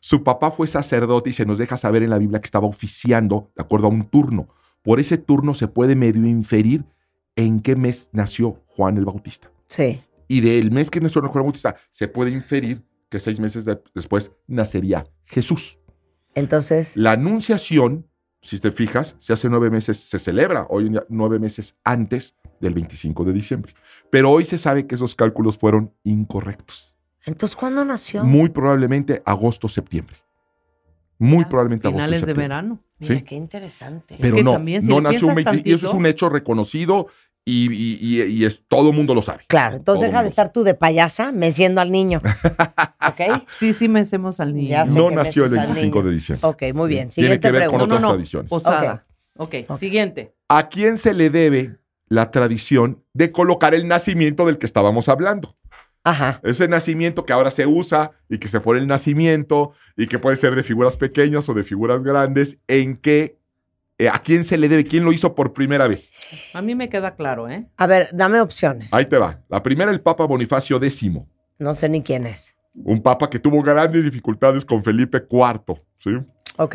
Su papá fue sacerdote y se nos deja saber en la Biblia que estaba oficiando de acuerdo a un turno. Por ese turno se puede medio inferir en qué mes nació Juan el Bautista. Sí. Y del mes que nació Juan el Bautista se puede inferir que seis meses después nacería Jesús. Entonces. La anunciación si te fijas, se hace nueve meses, se celebra hoy en día, nueve meses antes del 25 de diciembre. Pero hoy se sabe que esos cálculos fueron incorrectos. Entonces, ¿cuándo nació? Muy probablemente agosto, septiembre. Muy probablemente finales Finales de verano. Mira, qué interesante. Pero es que también, si no nació un tantito, y eso es un hecho reconocido y, es, todo el mundo lo sabe. Claro, entonces deja de estar tú de payasa meciendo al niño. ¿Ok? Sí, sí, mecemos al niño. no nació el 25 de diciembre. Ok, muy bien. Tiene que ver con otras tradiciones. Posada. ok, siguiente. ¿A quién se le debe la tradición de colocar el nacimiento del que estábamos hablando? Ajá. Ese nacimiento que ahora se usa y que se pone el nacimiento y que puede ser de figuras pequeñas o de figuras grandes, ¿en qué eh, a quién se le debe, quién lo hizo por primera vez. A mí me queda claro, ¿eh? A ver, dame opciones. Ahí te va. La primera, el Papa Bonifacio X. No sé ni quién es. Un papa que tuvo grandes dificultades con Felipe IV, ¿sí? Ok.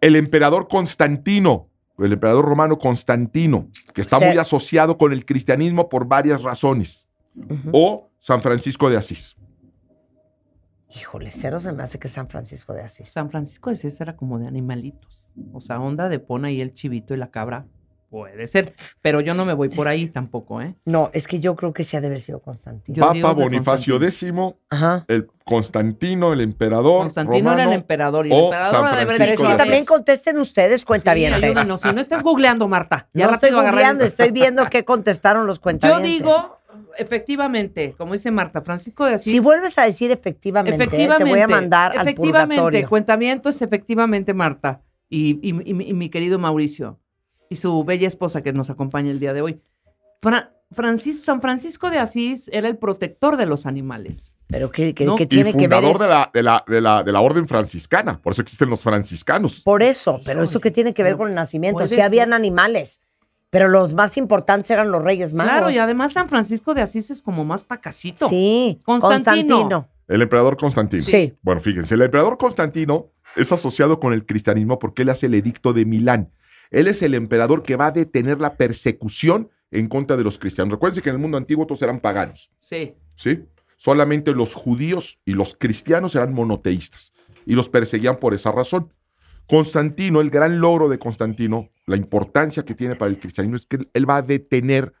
El emperador Constantino, el emperador romano Constantino, que está muy asociado con el cristianismo por varias razones. O San Francisco de Asís. Híjole, cero se me hace que San Francisco de Asís. San Francisco de Asís era como de animalitos. O sea, onda de pon ahí el chivito y la cabra. Puede ser. Pero yo no me voy por ahí tampoco, ¿eh? No, es que yo creo que sí ha de haber sido Constantino. Papa Bonifacio X, Ajá. el Constantino, el emperador. Constantino era el emperador y el emperador San Francisco de Pero es que también contesten ustedes, Cuenta bien. no, si no estás googleando, Marta. Ya no estoy googleando, estoy viendo qué contestaron los cuentavientes. Yo digo efectivamente, como dice Marta, Francisco de Asís. Si vuelves a decir efectivamente, te voy a mandar al purgatorio. es efectivamente, Marta y, y, y, mi querido Mauricio y su bella esposa que nos acompaña el día de hoy. San Francisco de Asís era el protector de los animales. Pero que, tiene que ver de la, de, la, de, la, orden franciscana, por eso existen los franciscanos. Por eso, pero eso que tiene que ver con el nacimiento, si habían animales pero los más importantes eran los Reyes Magos. Claro, y además San Francisco de Asís es como más pacacito. Sí, Constantino. Constantino. El emperador Constantino. Sí. Bueno, fíjense, el emperador Constantino es asociado con el cristianismo porque él hace el edicto de Milán. Él es el emperador que va a detener la persecución en contra de los cristianos. Recuerden que en el mundo antiguo todos eran paganos. Sí. Sí. Solamente los judíos y los cristianos eran monoteístas y los perseguían por esa razón. Constantino, el gran logro de Constantino, la importancia que tiene para el cristianismo es que él va a detener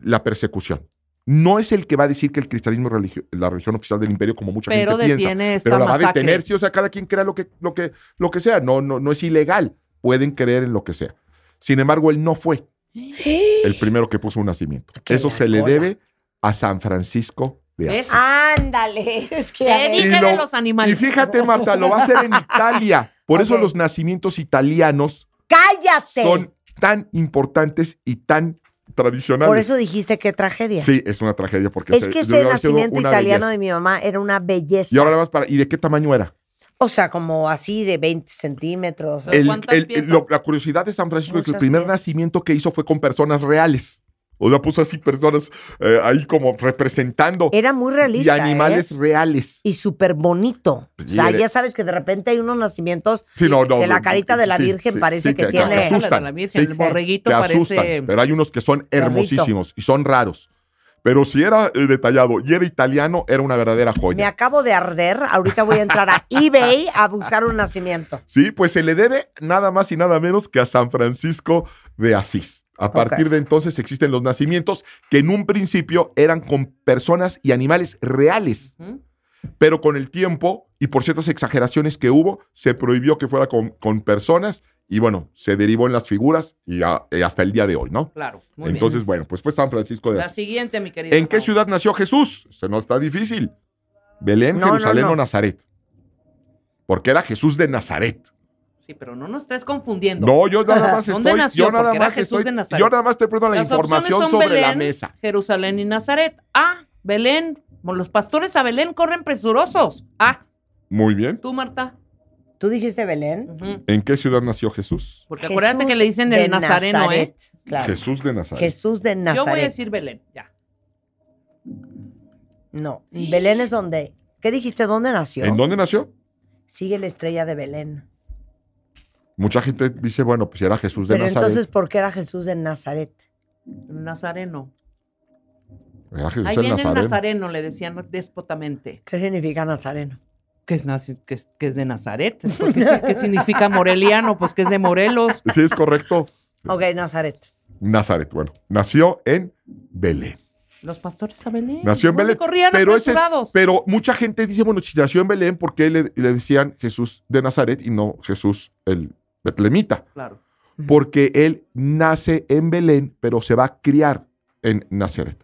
la persecución. No es el que va a decir que el cristianismo es la religión oficial del imperio, como mucha pero gente piensa. pero la va a detener, sí, o sea, cada quien crea lo que, lo que, lo que sea. No, no, no es ilegal, pueden creer en lo que sea. Sin embargo, él no fue el primero que puso un nacimiento. Eso se le debe a San Francisco de Asís. Ah, Ándale, es que... dije de los animales. Y fíjate, Marta, lo va a hacer en Italia. Por eso los nacimientos italianos ¡Cállate! son tan importantes y tan tradicionales. Por eso dijiste que tragedia. Sí, es una tragedia porque es que ese nacimiento italiano de mi mamá era una belleza. Y ahora vas para y de qué tamaño era. O sea, como así de 20 centímetros. la curiosidad de San Francisco es que el primer nacimiento que hizo fue con personas reales. O sea, puso así personas eh, ahí como representando. Era muy realista. Y animales ¿eh? reales. Y súper bonito. o sea, ya sabes que de repente hay unos nacimientos sí, que la carita de la Virgen parece que, tiene. La Virgen, el borreguito parece... Pero hay unos que son hermosísimos y son raros. Pero si era eh, detallado y era italiano, era una verdadera joya. Me acabo de arder. Ahorita voy a entrar a eBay a buscar un nacimiento. Sí, pues se le debe nada más y nada menos que a San Francisco de Asís. A partir de entonces existen los nacimientos que en un principio eran con personas y animales reales, pero con el tiempo y por ciertas exageraciones que hubo, se prohibió que fuera con, con personas y bueno, se derivó en las figuras y, hasta el día de hoy, ¿no? Claro. entonces, bueno, pues fue San Francisco de La siguiente, mi querido. ¿En qué ciudad nació Jesús? Se no está difícil. Belén, Jerusalén o Nazaret. Porque era Jesús de Nazaret. Sí, pero no nos estés confundiendo. No, yo nada más estoy. Nació? Yo nada más yo nada más te pregunto la información sobre la mesa. Jerusalén y Nazaret. Ah, Belén. Los pastores a Belén corren presurosos. Ah. Muy bien. Tú, Marta. ¿Tú dijiste Belén? ¿En qué ciudad nació Jesús? Porque acuérdate que le dicen el Nazareno, ¿eh? Jesús de Nazaret. Jesús de Nazaret. Yo voy a decir Belén, ya. No, Belén es donde. ¿Qué dijiste? ¿Dónde nació? ¿En dónde nació? Sigue la estrella de Belén. Mucha gente dice, bueno, pues era Jesús de Pero Nazaret. Entonces, ¿por qué era Jesús de Nazaret? Mm. Nazareno. Era Jesús Ahí viene Nazareno. le decían déspotamente. ¿Qué significa Nazareno? Que es, que es de Nazaret. ¿Qué, qué, significa moreliano? Pues que es de Morelos. Sí, es correcto. Ok, Nazaret. Nazaret, bueno. Nació en Belén. Los pastores a Belén. Nació en Belén. pero, ese pero mucha gente dice, bueno, si nació en Belén, ¿por qué le, le, decían Jesús de Nazaret y no Jesús el betlemita. Claro. Porque él nace en Belén, pero se va a criar en Nazaret.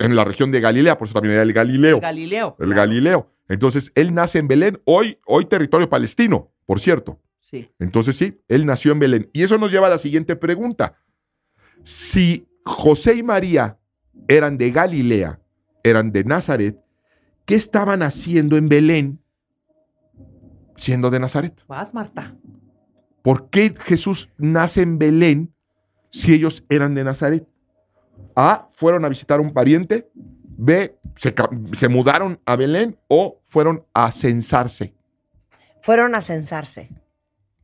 En la región de Galilea, por eso también era el Galileo. El Galileo. El Galileo. Entonces, él nace en Belén, hoy, hoy territorio palestino, por cierto. Sí. Entonces, sí, él nació en Belén. Y eso nos lleva a la siguiente pregunta. Si José y María eran de Galilea, eran de Nazaret, ¿qué estaban haciendo en Belén siendo de Nazaret? Vas, Marta. ¿Por qué Jesús nace en Belén si ellos eran de Nazaret? A, fueron a visitar a un pariente. B, se, mudaron a Belén o fueron a censarse. Fueron a censarse.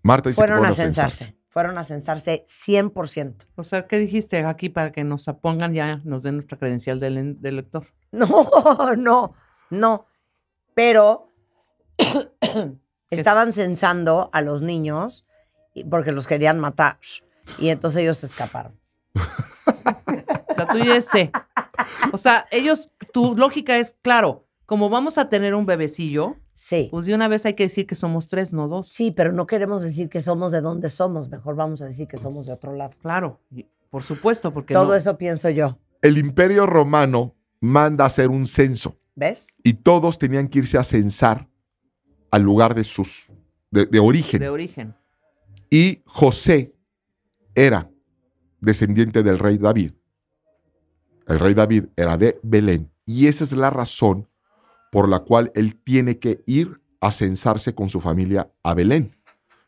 Marta dice fueron fueron a censarse. Fueron a censarse 100%. O sea, ¿qué dijiste aquí para que nos apongan ya, nos den nuestra credencial del lector? No, no, no. Pero estaban censando a los niños porque los querían matar. Y entonces ellos se escaparon. La O sea, ellos, tu lógica es, claro, como vamos a tener un bebecillo, sí. pues de una vez hay que decir que somos tres, no dos. Sí, pero no queremos decir que somos de dónde somos, mejor vamos a decir que somos de otro lado. Claro, por supuesto, porque... Todo eso pienso yo. El imperio romano manda hacer un censo. ¿Ves? Y todos tenían que irse a censar al lugar de sus, de origen. De origen y José era descendiente del rey David. El rey David era de Belén y esa es la razón por la cual él tiene que ir a censarse con su familia a Belén,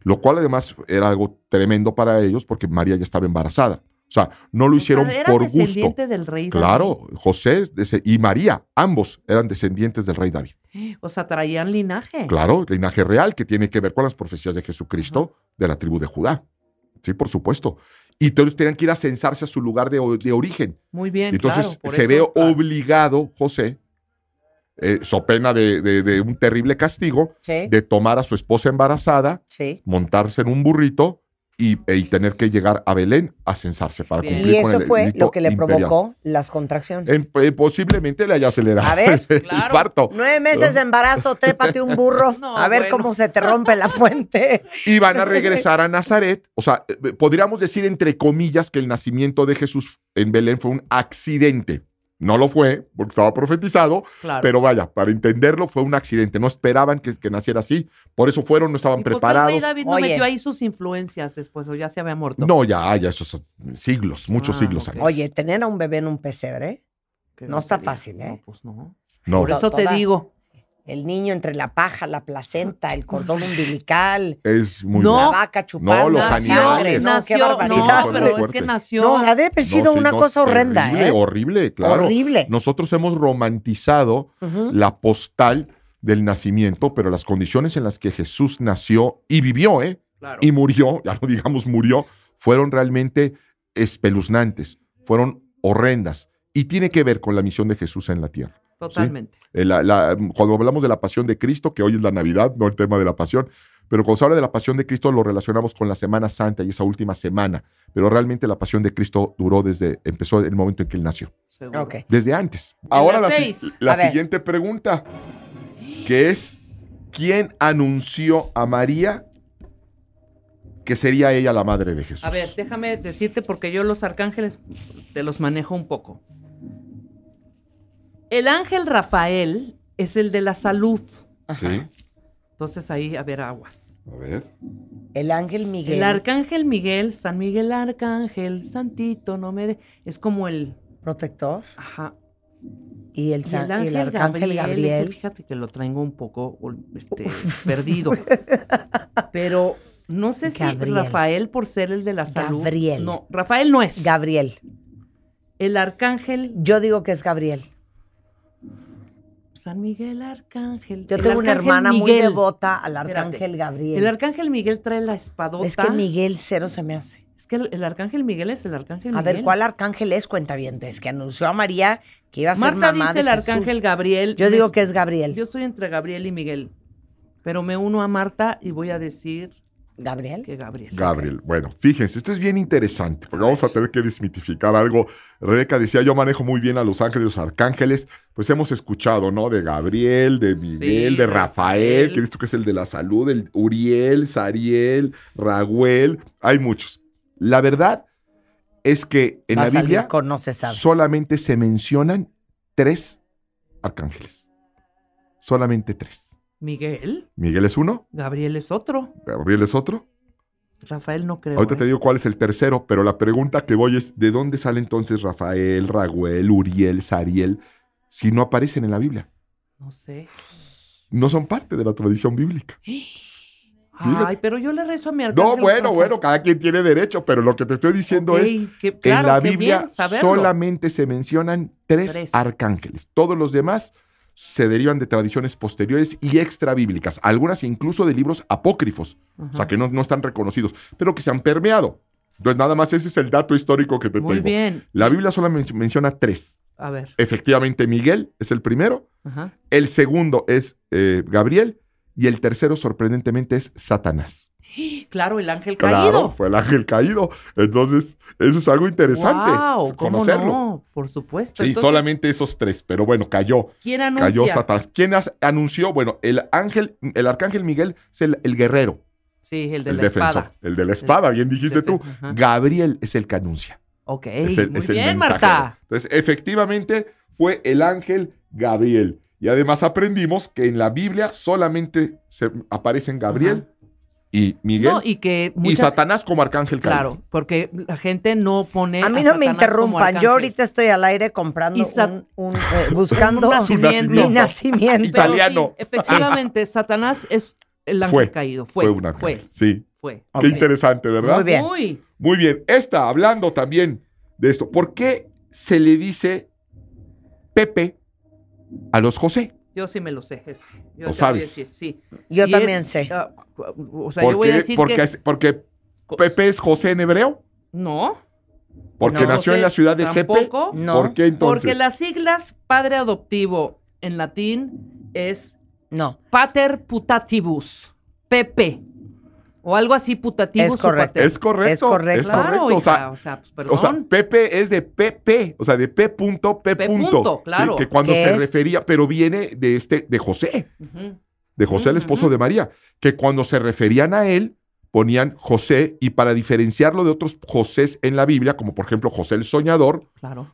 lo cual además era algo tremendo para ellos porque María ya estaba embarazada. O sea, no lo hicieron por gusto. del rey David. Claro, José y María, ambos eran descendientes del rey David. O sea, traían linaje. Claro, linaje real que tiene que ver con las profecías de Jesucristo de la tribu de Judá. Sí, por supuesto. Y todos tenían que ir a censarse a su lugar de, origen. Muy bien. Entonces se ve obligado José, eh, so pena de, un terrible castigo, de tomar a su esposa embarazada, montarse en un burrito e, y, tener que llegar a Belén a censarse para cumplir. Y eso fue lo que le provocó las contracciones. Em, eh, posiblemente le haya acelerado el, parto. Nueve meses de embarazo, trépate un burro, a ver cómo se te rompe la fuente. Y van a regresar a Nazaret. O sea, eh, eh, podríamos decir entre comillas que el nacimiento de Jesús en Belén fue un accidente. No lo fue, porque estaba profetizado, pero vaya, para entenderlo fue un accidente. No esperaban que, naciera así. Por eso fueron, no estaban preparados. ¿Por David no metió ahí sus influencias después o ya se había muerto? No, ya, ya esos siglos, muchos ah, siglos. Oye, tener a un bebé en un pesebre no, está fácil, ¿eh? pues no. Por eso te digo. El niño entre la paja, la placenta, el cordón umbilical. Es muy La vaca chupando no, sangre. No, pero es que nació. No, ha de haber sido una cosa horrenda. Horrible, ¿eh? horrible, claro. Horrible. Nosotros hemos romantizado la postal del nacimiento, pero las condiciones en las que Jesús nació y vivió, ¿eh? Y murió, ya no digamos murió, fueron realmente espeluznantes, fueron horrendas. Y tiene que ver con la misión de Jesús en la tierra. Totalmente. Eh, cuando hablamos de la pasión de Cristo, que hoy es la Navidad, no el tema de la pasión, pero cuando se habla de la pasión de Cristo lo relacionamos con la Semana Santa y esa última semana, pero realmente la pasión de Cristo duró desde, empezó el momento en que él nació. Okay. Desde antes. Ahora la, la siguiente pregunta, que es, ¿quién anunció a María que sería ella la madre de Jesús? A ver, déjame decirte porque yo los arcángeles te los manejo un poco. El ángel Rafael es el de la salud. Entonces ahí, a ver, aguas. A ver. El ángel Miguel. El arcángel Miguel, San Miguel Arcángel, Santito, no me de... Es como el... Protector. Ajá. Y el, ángel, arcángel Gabriel. fíjate que lo traigo un poco este, perdido. Pero no sé si Rafael, por ser el de la salud. Gabriel. No, Rafael no es. Gabriel. El arcángel. Yo digo que es Gabriel. San Miguel Arcángel. Yo tengo una hermana muy devota al Arcángel Gabriel. El Arcángel Miguel trae la espadota. Es que Miguel cero se me hace. Es que el, Arcángel Miguel es el Arcángel Miguel. A ver, ¿cuál Arcángel es? Cuenta que anunció a María que iba a ser mamá dice el Arcángel Gabriel. Yo digo que es Gabriel. Yo estoy entre Gabriel y Miguel, pero me uno a Marta y voy a decir Gabriel. Que Gabriel. Gabriel. Bueno, fíjense, esto es bien interesante, porque vamos a tener que desmitificar algo. Rebeca decía, yo manejo muy bien a los ángeles, los arcángeles. Pues hemos escuchado, ¿no? De Gabriel, de Miguel, de Rafael, que que es el de la salud, el Uriel, Sariel, Raguel. Hay muchos. La verdad es que en la Biblia solamente se mencionan tres arcángeles. Solamente tres. Miguel. Miguel es uno. Gabriel es otro. Gabriel es otro. Rafael no creo. Ahorita te ¿eh? digo cuál es el tercero, pero la pregunta que voy es, ¿de dónde sale entonces Rafael, Raguel, Uriel, Sariel, si no aparecen en la Biblia? No sé. No son parte de la tradición bíblica. Ay, pero yo le rezo a mi No, bueno, bueno, cada quien tiene derecho, pero lo que te estoy diciendo es que en la Biblia solamente se mencionan tres, arcángeles. Todos los demás se derivan de tradiciones posteriores y extrabíblicas, algunas incluso de libros apócrifos, o sea, que no, están reconocidos, pero que se han permeado. Entonces, nada más ese es el dato histórico que te Muy bien. La Biblia solamente menciona tres. A ver. Efectivamente, Miguel es el primero, el segundo es eh, Gabriel y el tercero, sorprendentemente, es Satanás. Claro, el ángel caído. fue el ángel caído. Entonces, eso es algo interesante. conocerlo. No? Por supuesto. Sí, solamente esos tres, pero bueno, cayó. ¿Quién anunció? Cayó Satanás. ¿Quién anunció? Bueno, el ángel, el arcángel Miguel es el, guerrero. Sí, el de la espada. El de la espada, bien dijiste tú. Gabriel es el que anuncia. Ok, muy bien, Marta. Entonces, efectivamente, fue el ángel Gabriel. Y además aprendimos que en la Biblia solamente se aparecen Gabriel, y Miguel y, Satanás como arcángel caído. Claro, porque la gente no pone A mí no me interrumpan, yo ahorita estoy al aire comprando eh, buscando nacimiento. mi nacimiento italiano. efectivamente, Satanás es el ángel caído, fue, fue, sí. Fue. Qué interesante, ¿verdad? Muy bien. Muy bien. Esta hablando también de esto, ¿por qué se le dice Pepe a los José? Yo sí me lo sé, este. Yo sabes? Decir, sí. Yo también sé. Ah, o sea, yo voy a decir porque, que... porque Pepe es José en hebreo. No. Porque nació en la ciudad de Jepe. No. ¿Por qué entonces? Porque las siglas padre adoptivo en latín es no. Pater putativus. Pepe. O algo así putativo. Es correcto. Es correcto. Es correcto. o, sea, o, sea, pues, Pepe es de Pepe. o sea, de P. Punto, P. punto, claro. Que cuando se refería, pero viene de este, de José, de José, el esposo de María, que cuando se referían a él, ponían José y para diferenciarlo de otros José en la Biblia, como por ejemplo José el soñador,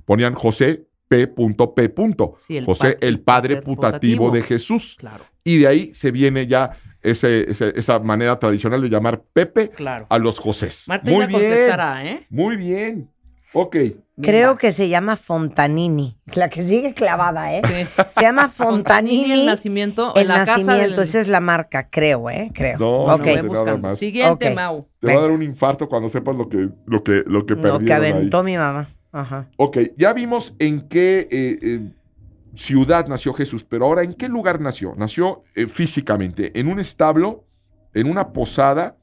ponían José P.P. P. José, el padre putativo, de Jesús. Claro. Y de ahí se viene ya esa manera tradicional de llamar Pepe a los José. Marta Muy bien. Contestará, ¿eh? Muy bien. Ok. Creo que se llama Fontanini, la que sigue clavada, ¿eh? Sí. Se llama Fontanini. el nacimiento. El la esa es la marca, creo, ¿eh? Creo. No, no Siguiente, Mau. Te va a dar un infarto cuando sepas lo que, lo que, lo que aventó mi mamá. Ajá. Ok, ya vimos en qué eh, eh, ciudad nació Jesús, pero ahora ¿en qué lugar nació? Nació eh, físicamente, en un establo, en una posada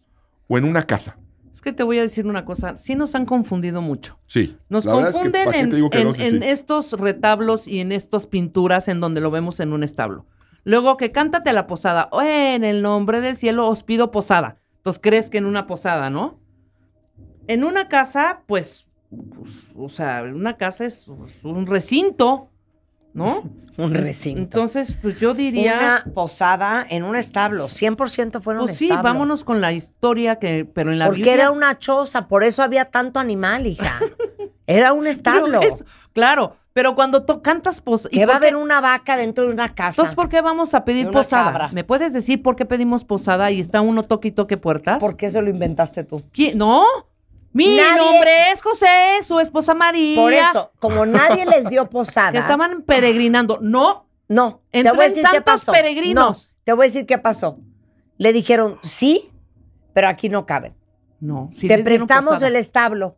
o en una casa. Es que te voy a decir una cosa, sí nos han confundido mucho. Sí. Nos confunden en, estos retablos y en estas pinturas en donde lo vemos en un establo. Luego que cántate la posada, o en el nombre del cielo os pido posada. Entonces crees que en una posada, ¿no? En una casa, pues, pues o sea, una casa es un recinto ¿no? un recinto. Entonces, pues yo diría... Una posada en un establo, 100% fueron Pues sí, vámonos con la historia, que, pero en la Porque era una choza, por eso había tanto animal, hija. era un establo. claro, pero cuando tú cantas posada... Que va a haber una vaca dentro de una casa. Entonces, ¿por qué vamos a pedir posada? ¿Me puedes decir por qué pedimos posada y está uno toque y toque puertas? Porque eso lo inventaste tú. ¿Quién? ¿No? Mi nombre es José, su esposa María. Por eso, como nadie les dio posada. estaban peregrinando. No. No. Entró santos peregrinos. te voy a decir qué pasó. Le dijeron, sí, pero aquí no caben. No. Sí te prestamos el establo.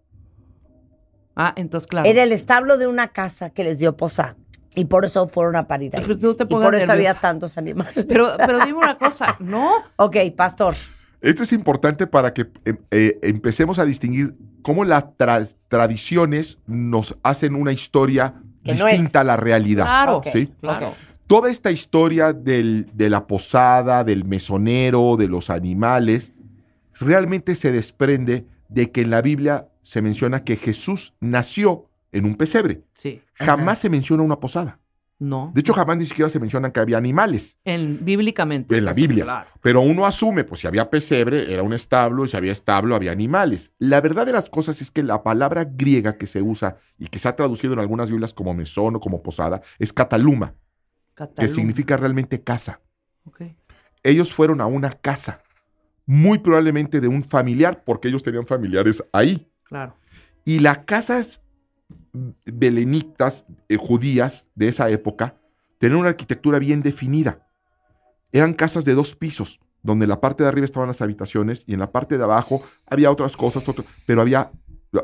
Ah, entonces claro. Era el establo de una casa que les dio posada. Y por eso fueron a paridad. Pues, no te y por eso había tantos animales. Pero, pero dime una cosa, ¿no? ok, pastor. Esto es importante para que em, eh, empecemos a distinguir cómo las tradiciones nos hacen una historia distinta a la realidad. Toda esta historia de la posada, del mesonero, de los animales, realmente se desprende de que en la Biblia se menciona que Jesús nació en un pesebre. Jamás se menciona una posada. No. De hecho, jamás ni siquiera se mencionan que había animales. En, bíblicamente. En la Biblia. Claro. Pero uno asume, pues si había pesebre, era un establo, y si había establo, había animales. La verdad de las cosas es que la palabra griega que se usa y que se ha traducido en algunas Biblias como mesón o como posada es cataluma, que significa realmente casa. Ellos fueron a una casa, muy probablemente de un familiar, porque ellos tenían familiares ahí. Claro. Y la casa es belenitas eh, judías de esa época tenían una arquitectura bien definida. Eran casas de dos pisos, donde en la parte de arriba estaban las habitaciones y en la parte de abajo había otras cosas, pero había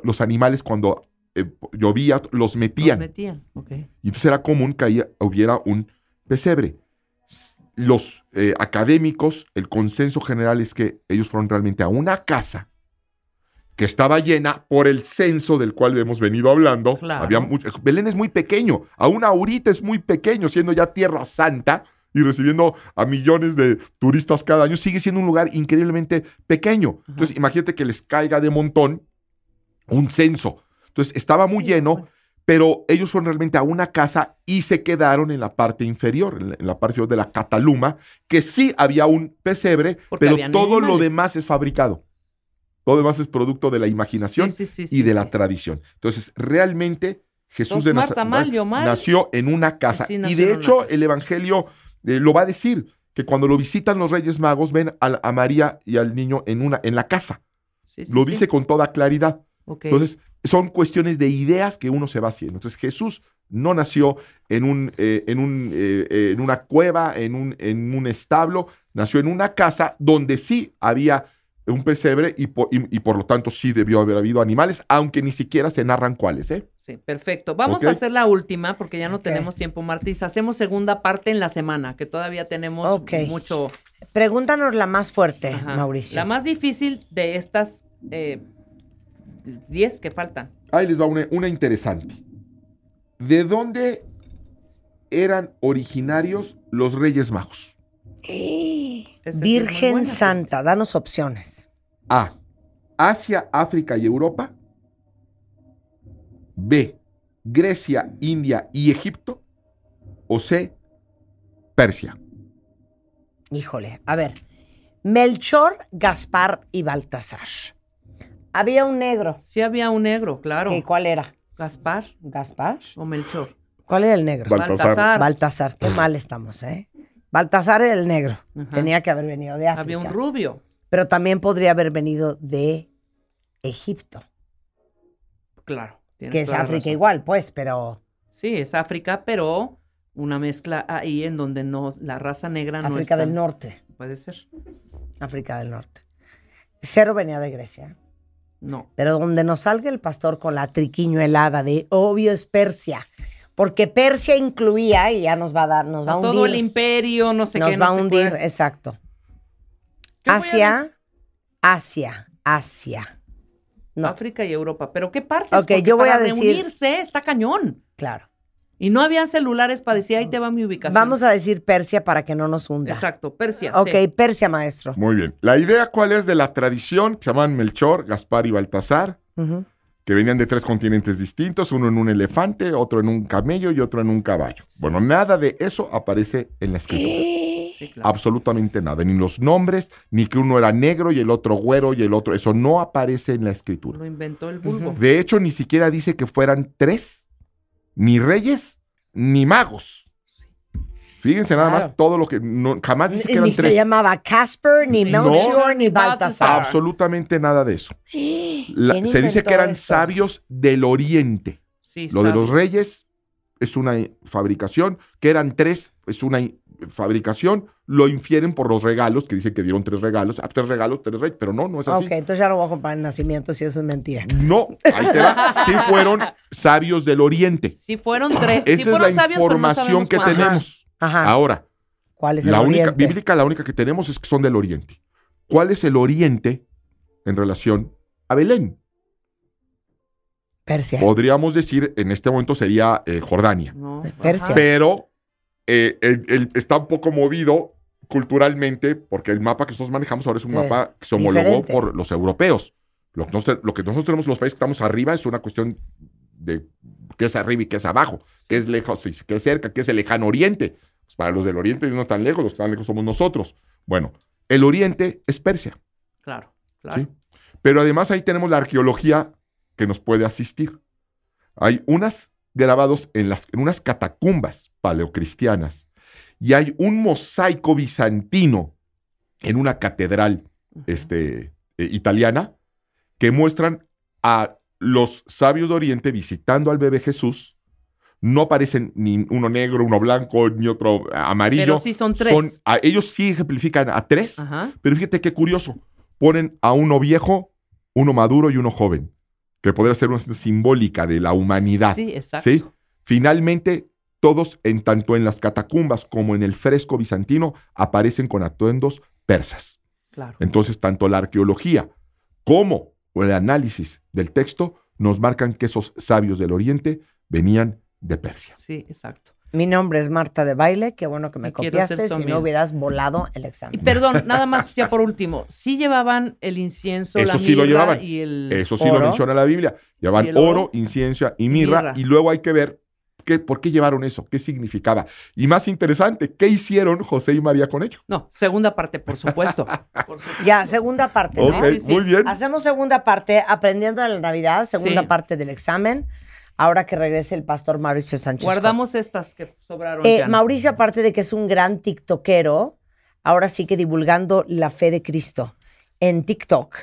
los animales cuando eh, llovía, los metían. Y entonces era común que ahí hubiera un pesebre. Los eh, académicos, el consenso general es que ellos fueron realmente a una casa que estaba llena por el censo del cual hemos venido hablando. Belén es muy pequeño, aún ahorita es muy pequeño, siendo ya tierra santa y recibiendo a millones de turistas cada año, sigue siendo un lugar increíblemente pequeño. Entonces, imagínate que les caiga de montón un censo. Entonces, estaba muy lleno, pero ellos fueron realmente a una casa y se quedaron en la parte inferior, en la, parte de la Cataluma, que sí había un pesebre, pero todo lo demás es fabricado. Todo demás es producto de la imaginación y de la tradición. Entonces, realmente Jesús pues de nació en una casa. y de hecho, el Evangelio eh, lo va a decir, que cuando lo visitan los Reyes Magos, ven a, María y al niño en, una, en la casa. lo dice con toda claridad. Entonces, son cuestiones de ideas que uno se va haciendo. Entonces, Jesús no nació en, un, eh, en, un, eh, en una cueva, en un, en un establo, nació en una casa donde sí había un pesebre y por, lo tanto sí debió haber habido animales, aunque ni siquiera se narran cuáles. ¿eh? Sí, perfecto. Vamos a hacer la última porque ya no tenemos tiempo, Martis. Hacemos segunda parte en la semana, que todavía tenemos mucho. Pregúntanos la más fuerte, Mauricio. La más difícil de estas 10 eh, que faltan. Ahí les va una, una interesante. ¿De dónde eran originarios los Reyes Magos? Virgen Santa, danos opciones. A. Asia, África y Europa. B. Grecia, India y Egipto. O C. Persia. Híjole, a ver. Melchor, Gaspar y Baltasar. Había un negro. Sí, había un negro, claro. ¿Y cuál era? Gaspar. ¿Gaspar? ¿O Melchor? ¿Cuál era el negro? Baltasar. Baltasar. Qué mal estamos, ¿eh? Baltasar era el negro. Tenía que haber venido de África. Había un rubio. Pero también podría haber venido de Egipto. Claro. Que es África igual, pues, pero. Sí, es África, pero una mezcla ahí en donde no la raza negra no África del Norte. Puede ser. África del Norte. Cero venía de Grecia. No. Pero donde nos salga el pastor con la triquiñuelada de obvio es Persia porque Persia incluía, y ya nos va a dar, nos va a, hundir. Todo el imperio, no sé qué. Nos va a hundir, exacto. Asia, Asia, Asia. No. África y Europa. Pero ¿qué parte Okay yo voy a decir. Reunirse está cañón. Claro. Y no habían celulares para decir, ahí te va mi ubicación. Vamos a decir Persia para que no nos hunda. Exacto, Persia. Ok, Persia, maestro. Muy bien. La idea, ¿cuál es de la tradición? Se llaman Melchor, Gaspar y Baltasar. Ajá que venían de tres continentes distintos, uno en un elefante, otro en un camello y otro en un caballo. Bueno, nada de eso aparece en la escritura. Absolutamente nada, ni los nombres, ni que uno era negro y el otro güero y el otro, eso no aparece en la escritura. Lo inventó el vulgo. De hecho, ni siquiera dice que fueran tres, ni reyes, ni magos. Fíjense nada más todo lo que jamás dice que eran ni se llamaba Casper, ni Melchior, ni Baltasar. Absolutamente nada de eso. se dice que eran sabios del Oriente. Sí, lo de los reyes es una fabricación, que eran tres es una fabricación, lo infieren por los regalos, que dicen que dieron tres regalos, ah, tres regalos, tres reyes, pero no, no es así. Ok, entonces ya no voy a el nacimiento si eso es mentira. No, ahí te va. Sí fueron sabios del Oriente. Sí fueron tres. Esa fueron es la información que tenemos. Ahora, ¿cuál es la única bíblica, la única que tenemos es que son del oriente. ¿Cuál es el oriente en relación a Belén? Persia. Podríamos decir, en este momento sería eh, Jordania. Persia. Pero eh, está un poco movido culturalmente, porque el mapa que nosotros manejamos ahora es un mapa que se homologó por los europeos. Lo que, nosotros, lo que, nosotros, tenemos, los países que estamos arriba, es una cuestión de qué es arriba y qué es abajo, qué es lejos y qué es cerca, qué es el lejano oriente. Para los del Oriente no están lejos, los que están lejos somos nosotros. Bueno, el Oriente es Persia. Claro, claro. Pero además ahí tenemos la arqueología que nos puede asistir. Hay unas grabados en, las, en unas catacumbas paleocristianas y hay un mosaico bizantino en una catedral este, eh, italiana que muestran a los sabios de Oriente visitando al bebé Jesús no aparecen ni uno negro, uno blanco, ni otro amarillo. Pero sí son tres. ellos sí ejemplifican a tres, pero fíjate qué curioso. Ponen a uno viejo, uno maduro y uno joven, que podría ser una simbólica de la humanidad. Sí, exacto. Finalmente, todos, en tanto en las catacumbas como en el fresco bizantino, aparecen con atuendos persas. Claro. Entonces, tanto la arqueología como el análisis del texto nos marcan que esos sabios del Oriente venían de Persia. Sí, exacto. Mi nombre es Marta de Baile, qué bueno que me copiaste, si no hubieras volado el examen. Y perdón, nada más ya por último, sí llevaban el incienso, Eso la sí lo llevaban. y el Eso sí lo menciona la Biblia, llevaban oro, inciencia y mirra, y luego hay que ver qué, por qué llevaron eso, qué significaba. Y más interesante, ¿qué hicieron José y María con ello? No, segunda parte, por supuesto. Ya, segunda parte. Muy bien. Hacemos segunda parte, aprendiendo de la Navidad, segunda parte del examen ahora que regrese el pastor Mauricio Sánchez. Guardamos estas que sobraron. Eh, Mauricio, aparte de que es un gran tiktokero, ahora sí que divulgando la fe de Cristo en TikTok.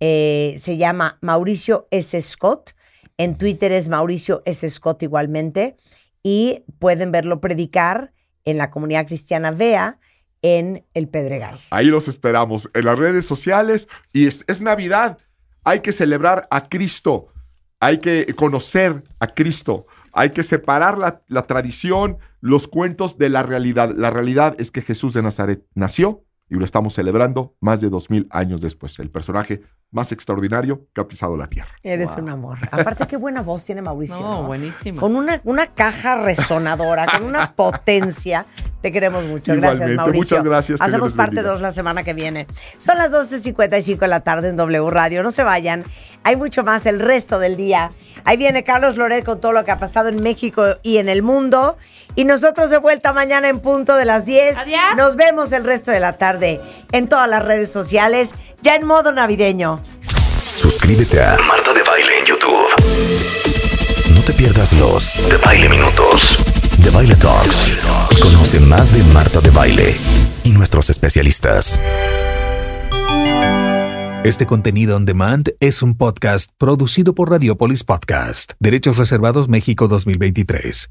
Eh, se llama Mauricio S. Scott. En Twitter es Mauricio S. Scott igualmente. Y pueden verlo predicar en la comunidad cristiana VEA en El Pedregal. Ahí los esperamos, en las redes sociales. Y es Navidad. Hay que celebrar a Cristo hay que conocer a Cristo, hay que separar la, tradición, los cuentos de la realidad. La realidad es que Jesús de Nazaret nació y lo estamos celebrando más de dos mil años después. El personaje más extraordinario que ha pisado la tierra. Eres un amor. Aparte, qué buena voz tiene Mauricio. No, buenísima. Con una, una, caja resonadora, con una potencia. Te queremos mucho. gracias, Mauricio. Muchas gracias. Hacemos parte dos la semana que viene. Son las 12.55 de la tarde en W Radio. No se vayan. Hay mucho más el resto del día. Ahí viene Carlos Loret con todo lo que ha pasado en México y en el mundo. Y nosotros de vuelta mañana en punto de las 10. Nos vemos el resto de la tarde en todas las redes sociales, ya en modo navideño. Suscríbete a Marta de Baile en YouTube. No te pierdas los de Baile Minutos, de Baile Talks. conoce más de Marta de Baile y nuestros especialistas. Este contenido on demand es un podcast producido por Radiopolis Podcast. Derechos reservados México 2023.